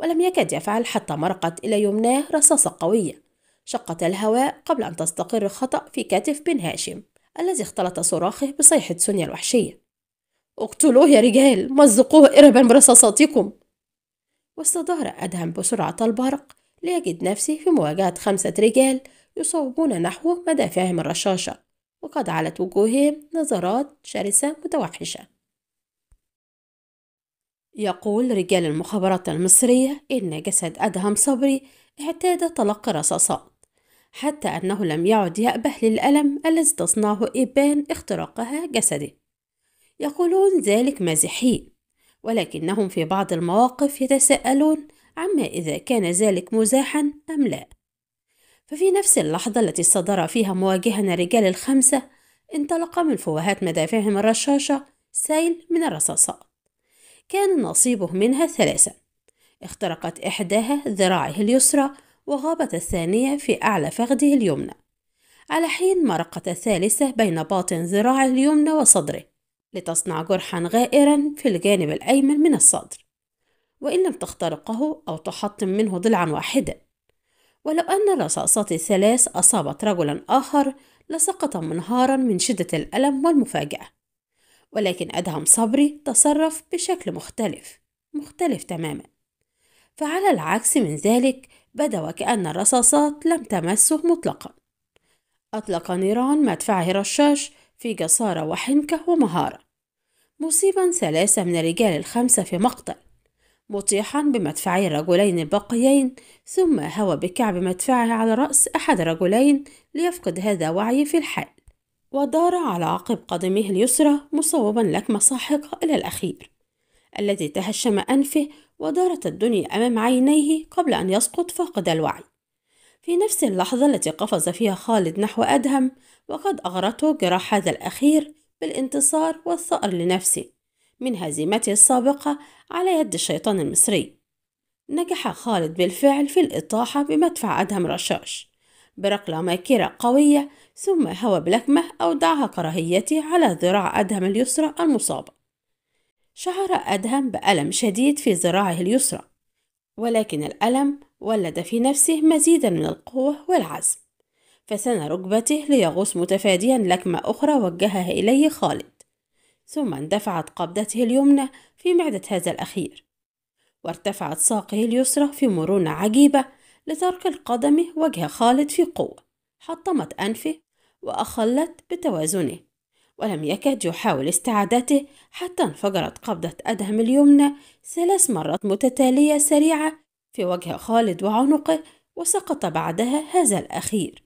ولم يكد يفعل حتى مرقت إلى يمناه رصاصة قوية شقت الهواء قبل أن تستقر خطأ في كتف بن هاشم الذي اختلط صراخه بصيحة سونيا الوحشية اقتلوه يا رجال مزقوه إربا برصاصاتكم واستدار أدهم بسرعة البرق ليجد نفسه في مواجهة خمسة رجال يصوبون نحو مدافعهم الرشاشة وقد علت وجوههم نظرات شرسة متوحشة يقول رجال المخابرات المصرية إن جسد أدهم صبري اعتاد تلقي رصاصات حتى أنه لم يعد يأبه للألم الذي تصنعه إبان اختراقها جسده يقولون ذلك مازحين ولكنهم في بعض المواقف يتساءلون عما إذا كان ذلك مزاحا أم لا ففي نفس اللحظة التي صدر فيها مواجهنا الرجال الخمسة انطلق من فوهات مدافعهم الرشاشة سيل من الرصاصات كان نصيبه منها ثلاثة اخترقت إحداها ذراعه اليسرى وغابت الثانية في أعلى فخذه اليمنى على حين مرقت الثالثة بين باطن ذراعه اليمنى وصدره لتصنع جرحا غائرا في الجانب الأيمن من الصدر وإن لم تخترقه أو تحطم منه ضلعا واحدا ولو أن الرصاصات الثلاث أصابت رجلا آخر لسقط منهارا من شدة الألم والمفاجأة ولكن أدهم صبري تصرف بشكل مختلف مختلف تماما فعلى العكس من ذلك بدا وكأن الرصاصات لم تمسه مطلقا أطلق نيران مدفعه رشاش في جسارة وحنكة ومهارة مصيبا ثلاثة من الرجال الخمسة في مقتل مطيحا بمدفعي الرجلين الباقيين ثم هوى بكعب مدفعه على رأس أحد الرجلين ليفقد هذا وعيه في الحال ودار على عقب قدمه اليسرى مصوبا لكمة ساحقة إلى الأخير الذي تهشم أنفه ودارت الدنيا أمام عينيه قبل أن يسقط فاقد الوعي في نفس اللحظة التي قفز فيها خالد نحو أدهم وقد أغرته جراح هذا الأخير بالانتصار والثأر لنفسه من هزيمته السابقة على يد الشيطان المصري نجح خالد بالفعل في الإطاحة بمدفع أدهم رشاش بركلة ماكرة قوية ثم هوى بلكمة أودعها كراهيته على ذراع أدهم اليسرى المصابة شعر أدهم بألم شديد في ذراعه اليسرى ولكن الألم ولد في نفسه مزيدا من القوة والعزم فسنى ركبته ليغوص متفاديا لكمة أخرى وجهها إليه خالد ثم اندفعت قبضته اليمنى في معدة هذا الأخير وارتفعت ساقه اليسرى في مرونة عجيبة لترك القدم وجه خالد في قوة حطمت أنفه وأخلت بتوازنه ولم يكد يحاول استعادته حتى انفجرت قبضة أدهم اليمنى ثلاث مرات متتالية سريعة في وجه خالد وعنقه وسقط بعدها هذا الأخير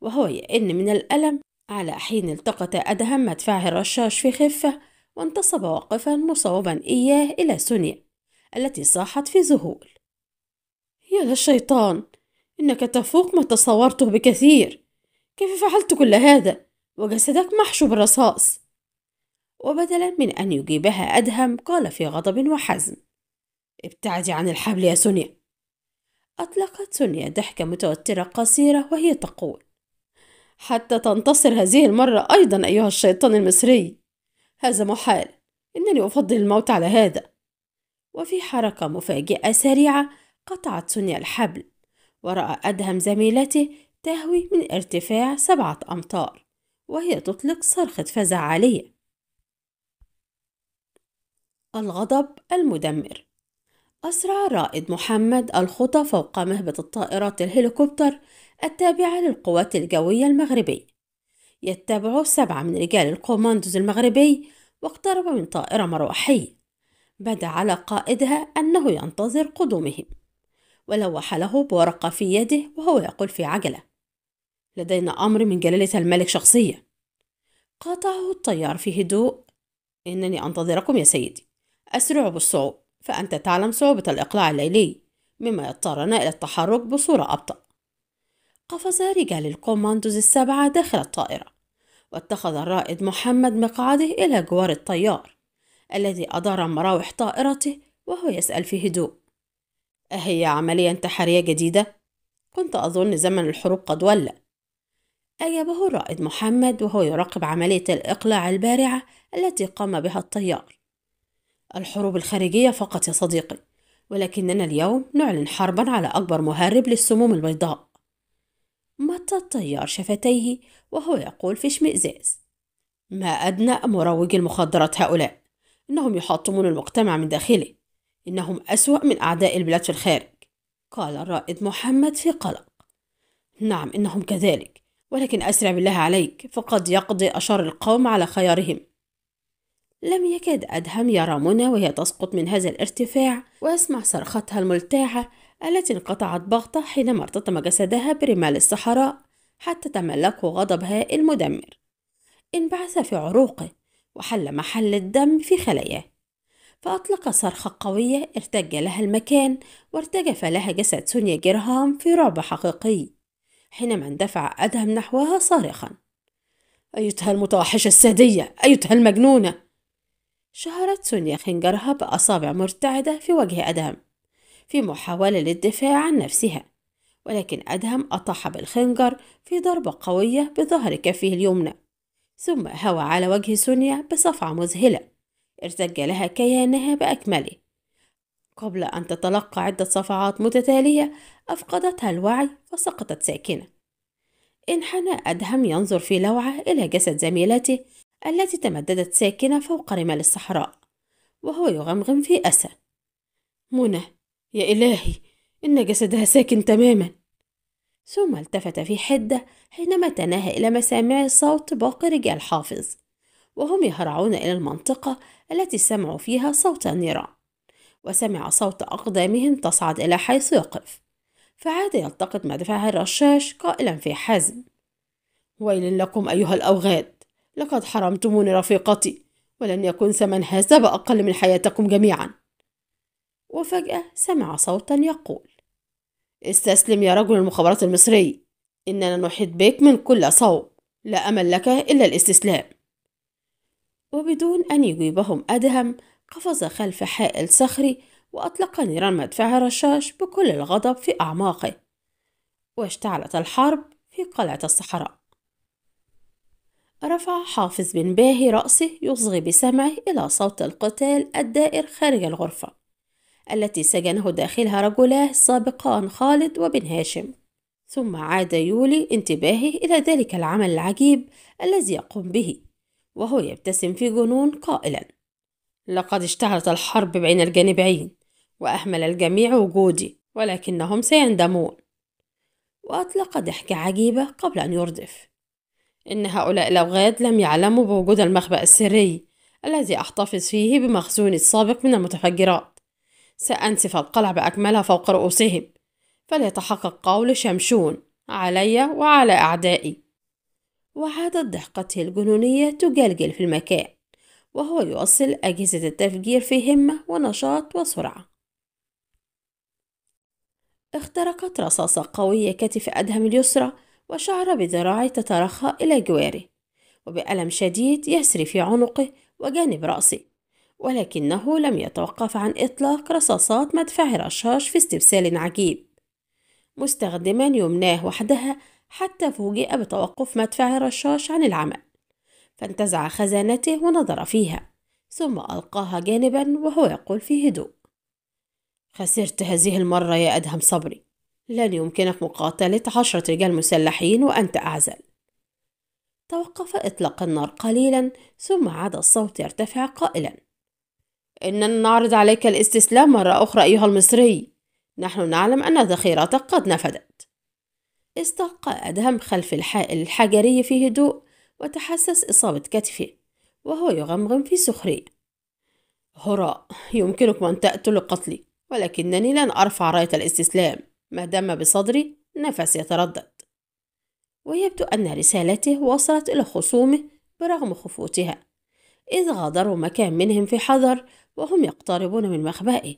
وهو يئن من الألم على حين التقط أدهم مدفعه الرشاش في خفة وانتصب واقفا مصوبا إياه إلى سونيا التي صاحت في ذهول يا للشيطان إنك تفوق ما تصورته بكثير كيف فعلت كل هذا وجسدك محشو بالرصاص وبدلا من أن يجيبها أدهم قال في غضب وحزم ابتعدي عن الحبل يا سونيا أطلقت سونيا ضحكة متوترة قصيرة وهي تقول حتى تنتصر هذه المرة أيضا أيها الشيطان المصري هذا محال إنني أفضل الموت على هذا وفي حركة مفاجئة سريعة قطعت سونيا الحبل ورأى أدهم زميلته تهوي من ارتفاع سبعة أمتار وهي تطلق صرخة فزع عالية الغضب المدمر أسرع رائد محمد الخطى فوق مهبط الطائرات الهليكوبتر التابعة للقوات الجوية المغربية يتبعه سبعة من رجال القوماندوز المغربي واقترب من طائرة مروحية بدا على قائدها أنه ينتظر قدومهم ولوح له بورقة في يده وهو يقول في عجلة لدينا أمر من جلالة الملك شخصيا قاطعه الطيار في هدوء إنني أنتظركم يا سيدي أسرع بالصعوب فأنت تعلم صعوبة الإقلاع الليلي مما يضطرنا إلى التحرك بصورة أبطأ قفز رجال الكوماندوز السبعة داخل الطائرة واتخذ الرائد محمد مقعده إلى جوار الطيار الذي أدار مراوح طائرته وهو يسأل في هدوء أهي عملية انتحارية جديدة؟ كنت أظن زمن الحروب قد ولى أجابه الرائد محمد وهو يراقب عملية الإقلاع البارعة التي قام بها الطيار الحروب الخارجية فقط يا صديقي ولكننا اليوم نعلن حربا على أكبر مهرب للسموم البيضاء مط الطيار شفتيه وهو يقول في اشمئزاز ما أدنى مروجي المخدرات هؤلاء إنهم يحطمون المجتمع من داخله إنهم أسوأ من أعداء البلاد في الخارج قال الرائد محمد في قلق نعم إنهم كذلك ولكن أسرع بالله عليك فقد يقضي أشر القوم على خيارهم لم يكاد أدهم يرى منى وهي تسقط من هذا الارتفاع ويسمع صرختها الملتاعة التي انقطعت بغتة حينما ارتطم جسدها برمال الصحراء حتى تملكه غضبها المدمر انبعث في عروقه وحل محل الدم في خلاياه فأطلق صرخة قوية ارتج لها المكان وارتجف لها جسد سونيا جيرهام في رعب حقيقي حينما اندفع أدهم نحوها صارخا أيتها المتوحشة السادية أيتها المجنونة شهرت سونيا خنجرها بأصابع مرتعدة في وجه أدهم في محاولة للدفاع عن نفسها ولكن أدهم أطاح بالخنجر في ضربة قوية بظهر كفه اليمنى ثم هوى على وجه سونيا بصفعة مذهلة ارتج لها كيانها بأكمله قبل أن تتلقى عدة صفعات متتالية أفقدتها الوعي فسقطت ساكنة انحنى أدهم ينظر في لوعة إلى جسد زميلته التي تمددت ساكنة فوق رمال الصحراء وهو يغمغم في أسى منى يا إلهي إن جسدها ساكن تماما ثم التفت في حدة حينما تناهى إلى مسامع صوت باقي رجال حافظ وهم يهرعون إلى المنطقة التي سمعوا فيها صوت النيران وسمع صوت أقدامهم تصعد إلى حيث يقف فعاد يلتقط مدفعه الرشاش قائلا في حزم ويل لكم أيها الأوغاد لقد حرمتموني رفيقتي ولن يكون ثمن هذا بأقل من حياتكم جميعاً وفجأة سمع صوتا يقول استسلم يا رجل المخابرات المصري إننا نحيط بك من كل صوب لا أمل لك إلا الاستسلام وبدون أن يجيبهم أدهم قفز خلف حائل صخري وأطلق نيران مدفع رشاش بكل الغضب في أعماقه واشتعلت الحرب في قلعة الصحراء رفع حافظ بن باهي رأسه يصغي بسمعه إلى صوت القتال الدائر خارج الغرفة التي سجنه داخلها رجلاه سابقان خالد وبن هاشم ثم عاد يولي انتباهه إلى ذلك العمل العجيب الذي يقوم به وهو يبتسم في جنون قائلا لقد اشتهرت الحرب بين الجانبين وأهمل الجميع وجودي ولكنهم سيندمون وأطلق ضحكة عجيبة قبل أن يردف إن هؤلاء الأوغاد لم يعلموا بوجود المخبأ السري الذي أحتفظ فيه بمخزوني السابق من المتفجرات سأنسف القلع بأكملها فوق رؤوسهم فليتحقق قول شمشون علي وعلى أعدائي وعادت ضحكته الجنونية تجلجل في المكان وهو يوصل أجهزة التفجير في همة ونشاط وسرعة اخترقت رصاصة قوية كتف أدهم اليسرى وشعر بذراعي تترخى إلى جواره وبألم شديد يسري في عنقه وجانب رأسه ولكنه لم يتوقف عن إطلاق رصاصات مدفع رشاش في استبسال عجيب مستخدما يمناه وحدها حتى فوجئ بتوقف مدفع رشاش عن العمل فانتزع خزانته ونظر فيها ثم ألقاها جانبا وهو يقول في هدوء خسرت هذه المرة يا أدهم صبري لن يمكنك مقاتلة عشرة رجال مسلحين وأنت أعزل توقف إطلاق النار قليلا ثم عاد الصوت يرتفع قائلا إننا نعرض عليك الاستسلام مرة أخرى أيها المصري نحن نعلم أن ذخيرتك قد نفدت استلقى أدهم خلف الحائل الحجري في هدوء وتحسس إصابة كتفه وهو يغمغم في سخرية هراء يمكنك أن تقتل قتلي ولكنني لن أرفع راية الاستسلام ما دام بصدري نفس يتردد ويبدو أن رسالته وصلت إلى خصومه برغم خفوتها إذ غادروا مكان منهم في حذر وهم يقتربون من مخبئه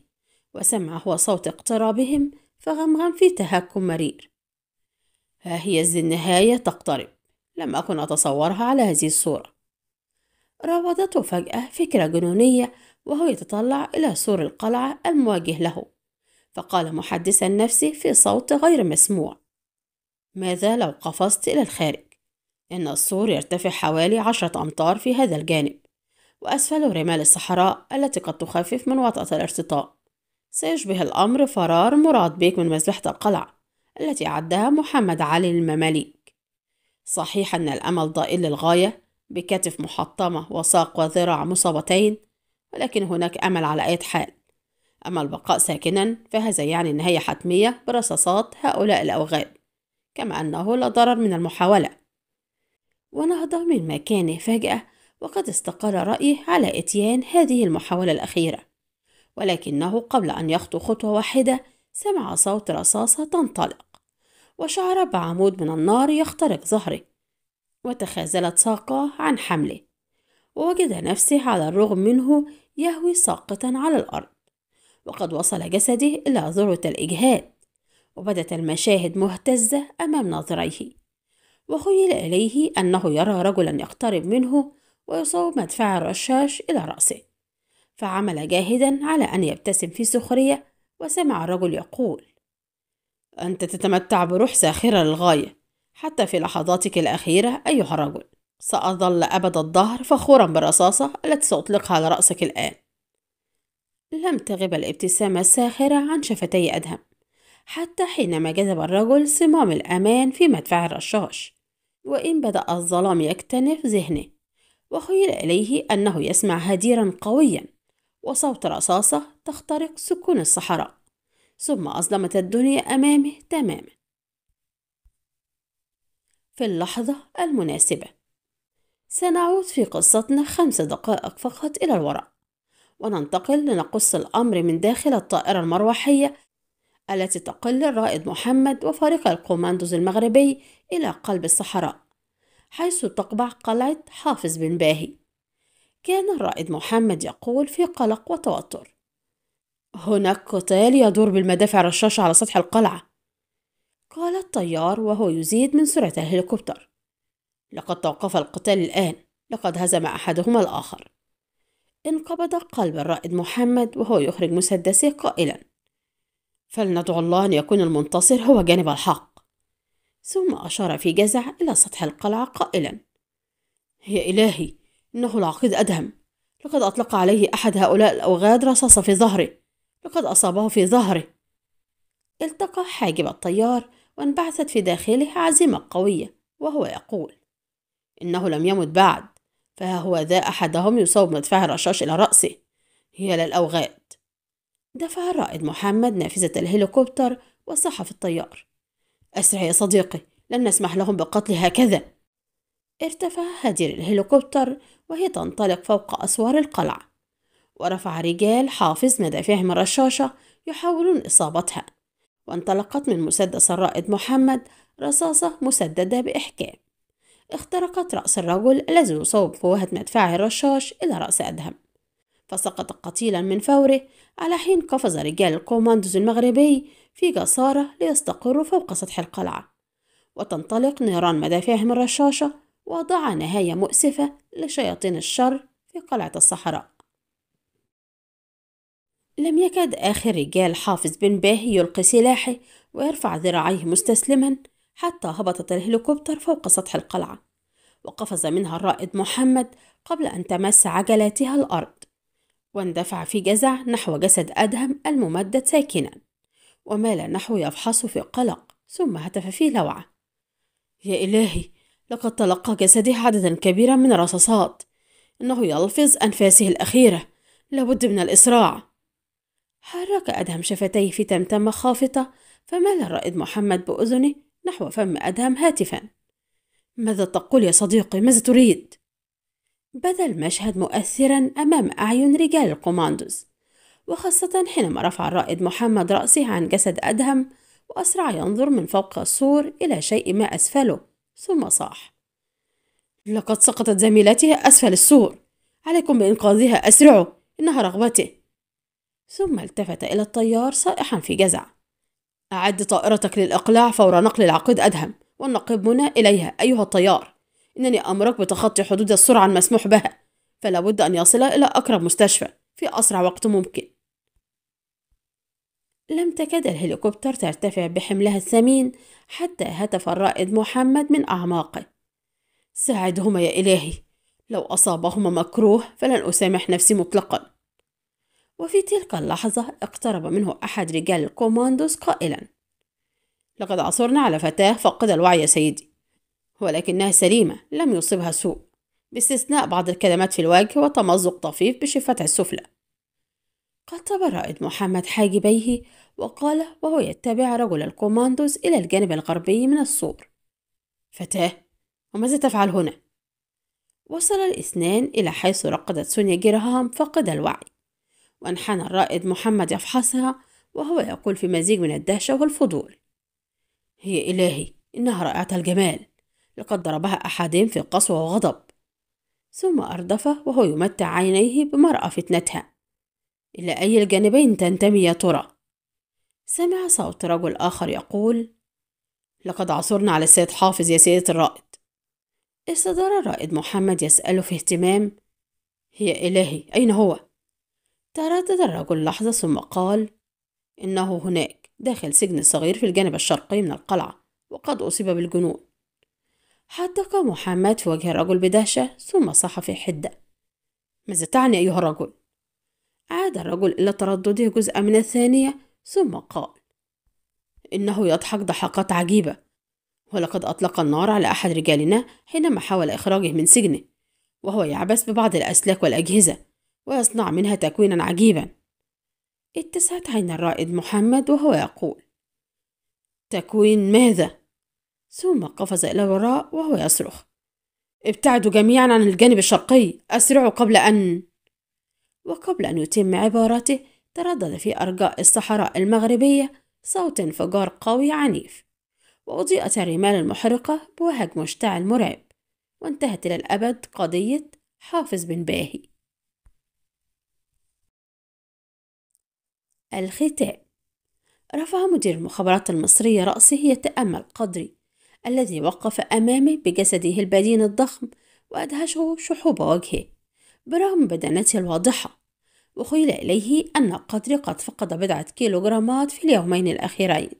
وسمع هو صوت اقترابهم فغمغم في تهكم مرير ها هي ذي النهاية تقترب لم أكن أتصورها على هذه الصورة راودته فجأة فكرة جنونية وهو يتطلع إلى سور القلعة المواجه له فقال محدثا نفسه في صوت غير مسموع ماذا لو قفزت إلى الخارج؟ إن السور يرتفع حوالي عشرة أمتار في هذا الجانب وأسفله رمال الصحراء التي قد تخفف من وطأة الارتطاء سيشبه الأمر فرار مراد بيك من مذبحة القلعة التي عدها محمد علي للمماليك صحيح أن الأمل ضئيل للغاية بكتف محطمة وساق وذراع مصابتين ولكن هناك أمل على أي حال أما البقاء ساكنا فهذا يعني نهاية حتمية برصاصات هؤلاء الأوغاد كما أنه لا ضرر من المحاولة ونهض من مكانه فجأة وقد استقر رأيه على إتيان هذه المحاولة الأخيرة ولكنه قبل أن يخطو خطوة واحدة سمع صوت رصاصة تنطلق وشعر بعمود من النار يخترق ظهره وتخاذلت ساقاه عن حمله ووجد نفسه على الرغم منه يهوي ساقطا على الأرض وقد وصل جسده إلى ذروة الإجهاد وبدت المشاهد مهتزة أمام ناظريه وخيل إليه أنه يرى رجلا يقترب منه ويصوب مدفع الرشاش إلى رأسه فعمل جاهدا على أن يبتسم في سخرية وسمع الرجل يقول أنت تتمتع بروح ساخرة للغاية حتى في لحظاتك الأخيرة أيها الرجل سأظل أبد الدهر فخورا بالرصاصة التي سأطلقها على رأسك الآن لم تغب الابتسامة الساخرة عن شفتي أدهم حتى حينما جذب الرجل صمام الأمان في مدفع الرشاش وإن بدأ الظلام يكتنف ذهنه وخيل إليه أنه يسمع هديرا قويا وصوت رصاصة تخترق سكون الصحراء ثم أظلمت الدنيا أمامه تماما في اللحظة المناسبة سنعود في قصتنا خمس دقائق فقط إلى الوراء وننتقل لنقص الأمر من داخل الطائرة المروحية التي تقل الرائد محمد وفريق الكوماندوز المغربي إلى قلب الصحراء حيث تقبع قلعة حافظ بن باهي كان الرائد محمد يقول في قلق وتوتر هناك قتال يدور بالمدافع الرشاشة على سطح القلعة قال الطيار وهو يزيد من سرعة الهليكوبتر لقد توقف القتال الآن لقد هزم أحدهما الآخر انقبض قلب الرائد محمد وهو يخرج مسدسه قائلا فلندعو الله أن يكون المنتصر هو جانب الحق ثم أشار في جزع إلى سطح القلعة قائلا يا إلهي إنه العقيد أدهم لقد أطلق عليه أحد هؤلاء الأوغاد رصاصة في ظهره لقد أصابه في ظهره التقى حاجب الطيار وانبعثت في داخله عزيمة قوية وهو يقول إنه لم يمت بعد فها هو ذا أحدهم يصوب مدفع الرشاش إلى رأسه هي للأوغاد دفع الرائد محمد نافذة الهليكوبتر وصحف الطيار أسرع يا صديقي لن نسمح لهم بقتل هكذا ارتفع هدير الهليكوبتر وهي تنطلق فوق أسوار القلعة ورفع رجال حافظ مدافعهم الرشاشة يحاولون إصابتها وانطلقت من مسدس الرائد محمد رصاصة مسددة بإحكام اخترقت رأس الرجل الذي يصوب فوهة مدفعه الرشاش إلى رأس أدهم فسقط قتيلا من فوره على حين قفز رجال الكوماندوز المغربي في جسارة ليستقروا فوق سطح القلعة وتنطلق نيران مدافعهم الرشاشة وضع نهاية مؤسفة لشياطين الشر في قلعة الصحراء لم يكد آخر رجال حافظ بن باه يلقي سلاحه ويرفع ذراعيه مستسلما حتى هبطت الهليكوبتر فوق سطح القلعة وقفز منها الرائد محمد قبل أن تمس عجلاتها الأرض واندفع في جزع نحو جسد أدهم الممدد ساكنا ومال نحو يفحص في قلق ثم هتف في لوعة يا إلهي لقد تلقى جسدي عددا كبيرا من الرصاصات إنه يلفظ أنفاسه الأخيرة لابد من الإسراع حرك أدهم شفتيه في تمتمة خافته فمال الرائد محمد بأذنه نحو فم أدهم هاتفا ماذا تقول يا صديقي ماذا تريد بدا المشهد مؤثرا أمام أعين رجال القماندوز وخاصة حينما رفع الرائد محمد رأسه عن جسد أدهم وأسرع ينظر من فوق السور إلى شيء ما أسفله ثم صاح لقد سقطت زميلته أسفل السور عليكم بإنقاذها أسرعوا إنها رغبته ثم التفت إلى الطيار صائحا في جزع أعد طائرتك للإقلاع فور نقل العقيد أدهم والنقيب منى إليها أيها الطيار أنني أمرك بتخطي حدود السرعة المسموح بها فلا بد أن يصل إلى أقرب مستشفى في أسرع وقت ممكن لم تكد الهليكوبتر ترتفع بحملها الثمين حتى هتف الرائد محمد من أعماقه ساعدهما يا إلهي لو أصابهما مكروه فلن أسامح نفسي مطلقا وفي تلك اللحظة اقترب منه أحد رجال الكوماندوس قائلا لقد عثرنا على فتاة فقد الوعي يا سيدي ولكنها سليمة لم يصبها سوء باستثناء بعض الكلمات في الوجه وتمزق طفيف بشفتها السفلى قد رائد محمد حاجبيه وقال وهو يتبع رجل الكوماندوز إلى الجانب الغربي من السور فتاة وماذا تفعل هنا؟ وصل الاثنان إلى حيث رقدت سونيا جيرهام فاقدة الوعي وانحنى الرائد محمد يفحصها وهو يقول في مزيج من الدهشة والفضول هي إلهي إنها رائعة الجمال لقد ضربها أحدهم في قسوة وغضب ثم أردف وهو يمتع عينيه بمرأة فتنتها إلى أي الجانبين تنتمي يا ترى؟ سمع صوت رجل آخر يقول لقد عثرنا على السيد حافظ يا سيدة الرائد استدار الرائد محمد يسأله في اهتمام هي إلهي أين هو؟ تردد الرجل لحظة ثم قال إنه هناك داخل سجن صغير في الجانب الشرقي من القلعة وقد أصيب بالجنون حدق محمد في وجه الرجل بدهشة ثم صاح في حدة ماذا تعني أيها الرجل؟ عاد الرجل إلى تردده جزء من الثانية ثم قال إنه يضحك ضحكات عجيبة ولقد أطلق النار على أحد رجالنا حينما حاول إخراجه من سجنه وهو يعبث ببعض الأسلاك والأجهزة ويصنع منها تكوينا عجيبا اتسعت عين الرائد محمد وهو يقول تكوين ماذا؟ ثم قفز إلى الوراء وهو يصرخ ابتعدوا جميعا عن الجانب الشرقي أسرعوا قبل أن وقبل أن يتم عبارته تردد في أرجاء الصحراء المغربية صوت انفجار قوي عنيف وأضيئت الرمال المحرقة بوهج مشتعل مرعب وانتهت إلى الأبد قضية حافظ بن باهي الختام رفع مدير المخابرات المصرية رأسه يتأمل قدري الذي وقف أمامي بجسده البدين الضخم وأدهشه شحوب وجهه برغم بدنته الواضحة وخيل إليه أن قدر قد فقد بضعة كيلوغرامات في اليومين الأخيرين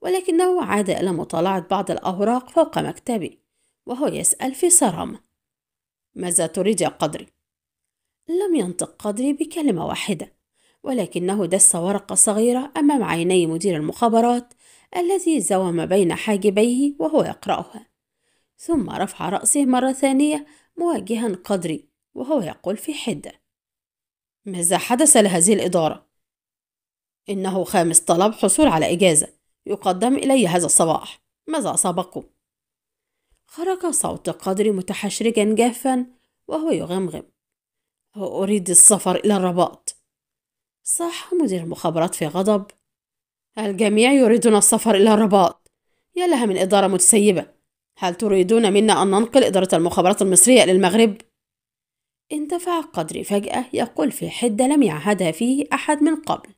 ولكنه عاد إلى مطالعة بعض الأوراق فوق مكتبي وهو يسأل في صرامة ماذا تريد يا قدري؟ لم ينطق قدري بكلمة واحدة ولكنه دس ورقة صغيرة أمام عيني مدير المخابرات الذي زوم بين حاجبيه وهو يقرأها ثم رفع رأسه مرة ثانية مواجها قدري وهو يقول في حدة ماذا حدث لهذه الإدارة؟ إنه خامس طلب حصول على إجازة يقدم إلي هذا الصباح ماذا أصابكم؟ خرج صوت قدري متحشرجا جافا وهو يغمغم أريد السفر إلى الرباط صاح مدير المخابرات في غضب الجميع يريدون السفر إلى الرباط يا لها من إدارة متسيبة هل تريدون منا أن ننقل إدارة المخابرات المصرية للمغرب؟ اندفع قدري فجأة يقول في حدة لم يعهدها فيه أحد من قبل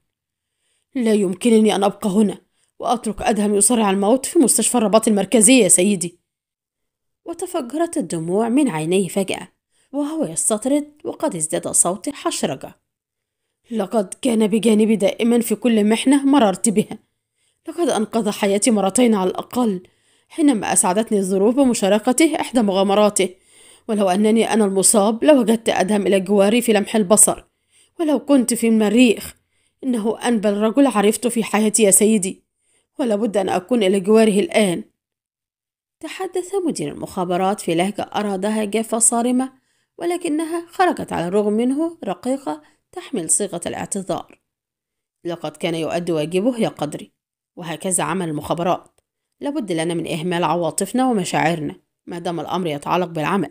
لا يمكنني أن أبقى هنا وأترك أدهم يصارع الموت في مستشفى الرباط المركزي يا سيدي وتفجرت الدموع من عينيه فجأة وهو يستطرد وقد ازداد صوت حشرجة لقد كان بجانبي دائما في كل محنة مررت بها لقد أنقذ حياتي مرتين على الأقل حينما أسعدتني الظروف بمشاركته إحدى مغامراته ولو أنني أنا المصاب لوجدت أدهم إلى جواري في لمح البصر ولو كنت في المريخ إنه أنبل رجل عرفته في حياتي يا سيدي ولابد أن أكون إلى جواره الآن تحدث مدير المخابرات في لهجة أرادها جافة صارمة ولكنها خرجت على الرغم منه رقيقة تحمل صيغة الاعتذار لقد كان يؤدي واجبه يا قدري وهكذا عمل المخابرات لابد لنا من إهمال عواطفنا ومشاعرنا ما دام الأمر يتعلق بالعمل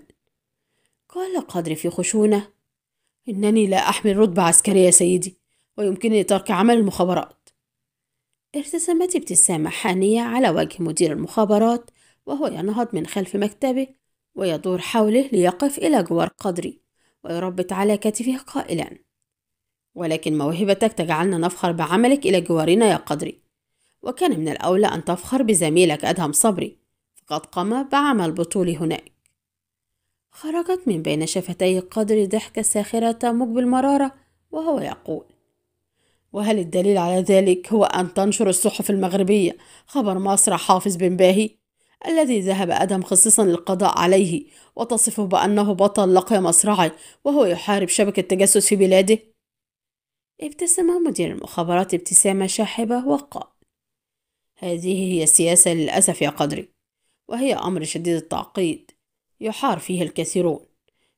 قال قدري في خشونة إنني لا أحمل رتبة عسكرية سيدي ويمكنني ترك عمل المخابرات ارتسمت ابتسامة حانية على وجه مدير المخابرات وهو ينهض من خلف مكتبه ويدور حوله ليقف إلى جوار قدري ويربط على كتفه قائلا ولكن موهبتك تجعلنا نفخر بعملك إلى جوارنا يا قدري وكان من الأولى أن تفخر بزميلك أدهم صبري فقد قام بعمل بطولي هناك خرجت من بين شفتي قدري ضحكة ساخرة تموج بالمرارة وهو يقول وهل الدليل على ذلك هو أن تنشر الصحف المغربية خبر مصر حافظ بن باهي الذي ذهب أدم خصيصا للقضاء عليه وتصفه بأنه بطل لقي مصرعي وهو يحارب شبكة تجسس في بلاده ابتسم مدير المخابرات ابتسامة شاحبة وقال هذه هي السياسة للأسف يا قدري وهي أمر شديد التعقيد يحار فيه الكثيرون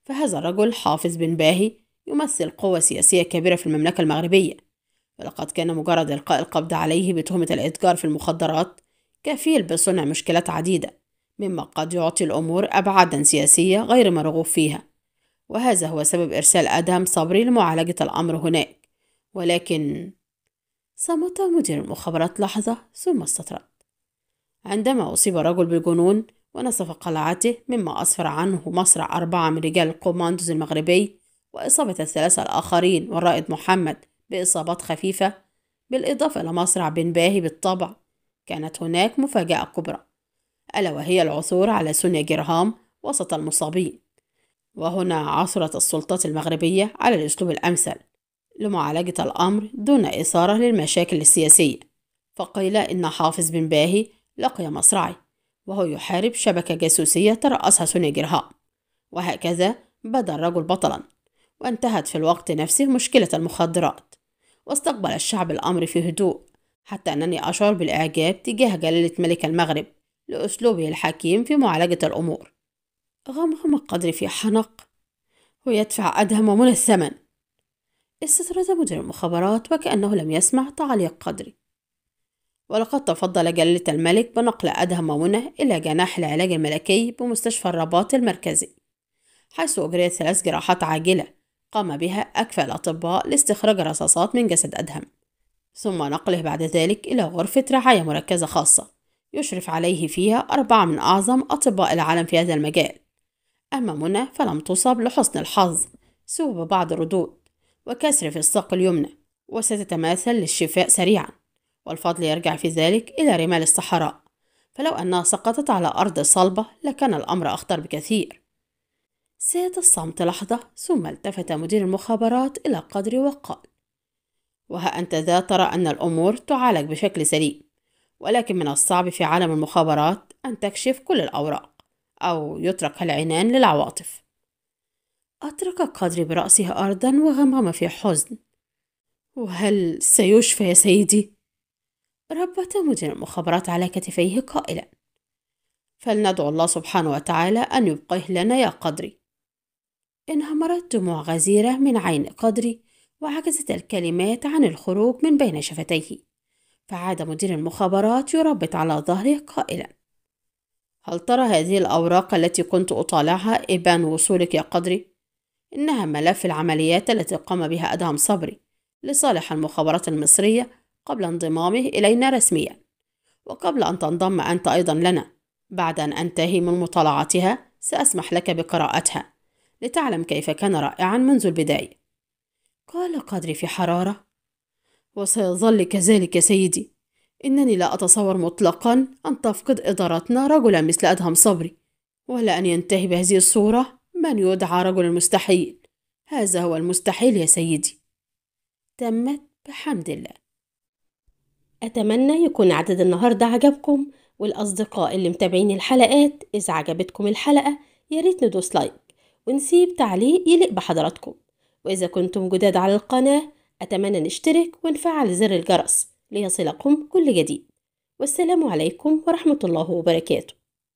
فهذا الرجل حافظ بن باهي يمثل قوة سياسية كبيرة في المملكة المغربية ولقد كان مجرد إلقاء القبض عليه بتهمة الإتجار في المخدرات كفيل بصنع مشكلات عديدة مما قد يعطي الأمور أبعادا سياسية غير مرغوب فيها وهذا هو سبب إرسال أدهم صبري لمعالجة الأمر هناك ولكن صمت مدير المخابرات لحظة ثم استطرد عندما أصيب رجل بالجنون ونصف قلعته مما أسفر عنه مصرع أربعة من رجال القوماندوز المغربي وإصابة الثلاثة الآخرين والرائد محمد بإصابات خفيفة بالإضافة إلى مصرع بن باهي بالطبع كانت هناك مفاجأة كبرى ألا وهي العثور على سونيا جرهام وسط المصابين وهنا عثرت السلطات المغربية على الأسلوب الأمثل لمعالجة الأمر دون إثارة للمشاكل السياسية فقيل إن حافظ بن باهي لقي مصرعي وهو يحارب شبكة جاسوسية ترأسها سوني جرهام وهكذا بدا الرجل بطلا وانتهت في الوقت نفسه مشكلة المخدرات واستقبل الشعب الأمر في هدوء حتى أنني أشعر بالإعجاب تجاه جلالة ملك المغرب لأسلوبه الحكيم في معالجة الأمور غمغم القدر في حنق ويدفع أدهم ومنى الثمن استطرد مدير المخابرات وكأنه لم يسمع تعليق قدري ولقد تفضل جلالة الملك بنقل أدهم ومنى إلى جناح العلاج الملكي بمستشفى الرباط المركزي حيث أجريت ثلاث جراحات عاجلة قام بها أكفى الأطباء لاستخراج رصاصات من جسد أدهم ثم نقله بعد ذلك إلى غرفة رعاية مركزة خاصة يشرف عليه فيها أربعة من أعظم أطباء العالم في هذا المجال أما منى فلم تصب لحسن الحظ سوى بعض الردود وكسر في الساق اليمنى وستتماثل للشفاء سريعا والفضل يرجع في ذلك إلى رمال الصحراء فلو أنها سقطت على أرض صلبة لكان الأمر أخطر بكثير ساد الصمت لحظة ثم التفت مدير المخابرات إلى قدر وقال وها أنت ذا ترى أن الأمور تعالج بشكل سليم ولكن من الصعب في عالم المخابرات أن تكشف كل الأوراق أو يترك العنان للعواطف أطرق قدري برأسها أرضا وغمغم في حزن وهل سيشفى يا سيدي؟ ربط مدير المخابرات على كتفيه قائلا فلندعو الله سبحانه وتعالى أن يبقيه لنا يا قدري انهمرت دموع غزيرة من عين قدري وعجزت الكلمات عن الخروج من بين شفتيه فعاد مدير المخابرات يربط على ظهره قائلا هل ترى هذه الأوراق التي كنت أطالعها إبان وصولك يا قدري؟ إنها ملف العمليات التي قام بها أدهم صبري لصالح المخابرات المصرية قبل انضمامه إلينا رسميا وقبل أن تنضم أنت أيضا لنا بعد أن أنتهي من مطالعتها سأسمح لك بقراءتها لتعلم كيف كان رائعا منذ البداية قال قدري في حرارة وسيظل كذلك سيدي إنني لا أتصور مطلقا أن تفقد إدارتنا رجلا مثل أدهم صبري ولا أن ينتهي بهذه الصورة من يدعى رجل المستحيل هذا هو المستحيل يا سيدي تمت بحمد الله أتمنى يكون عدد النهاردة عجبكم والأصدقاء اللي متابعين الحلقات إذا عجبتكم الحلقة ياريت ندوس لايك ونسيب تعليق يليق بحضراتكم وإذا كنتم جداد على القناة أتمنى نشترك ونفعل زر الجرس ليصلكم كل جديد والسلام عليكم ورحمة الله وبركاته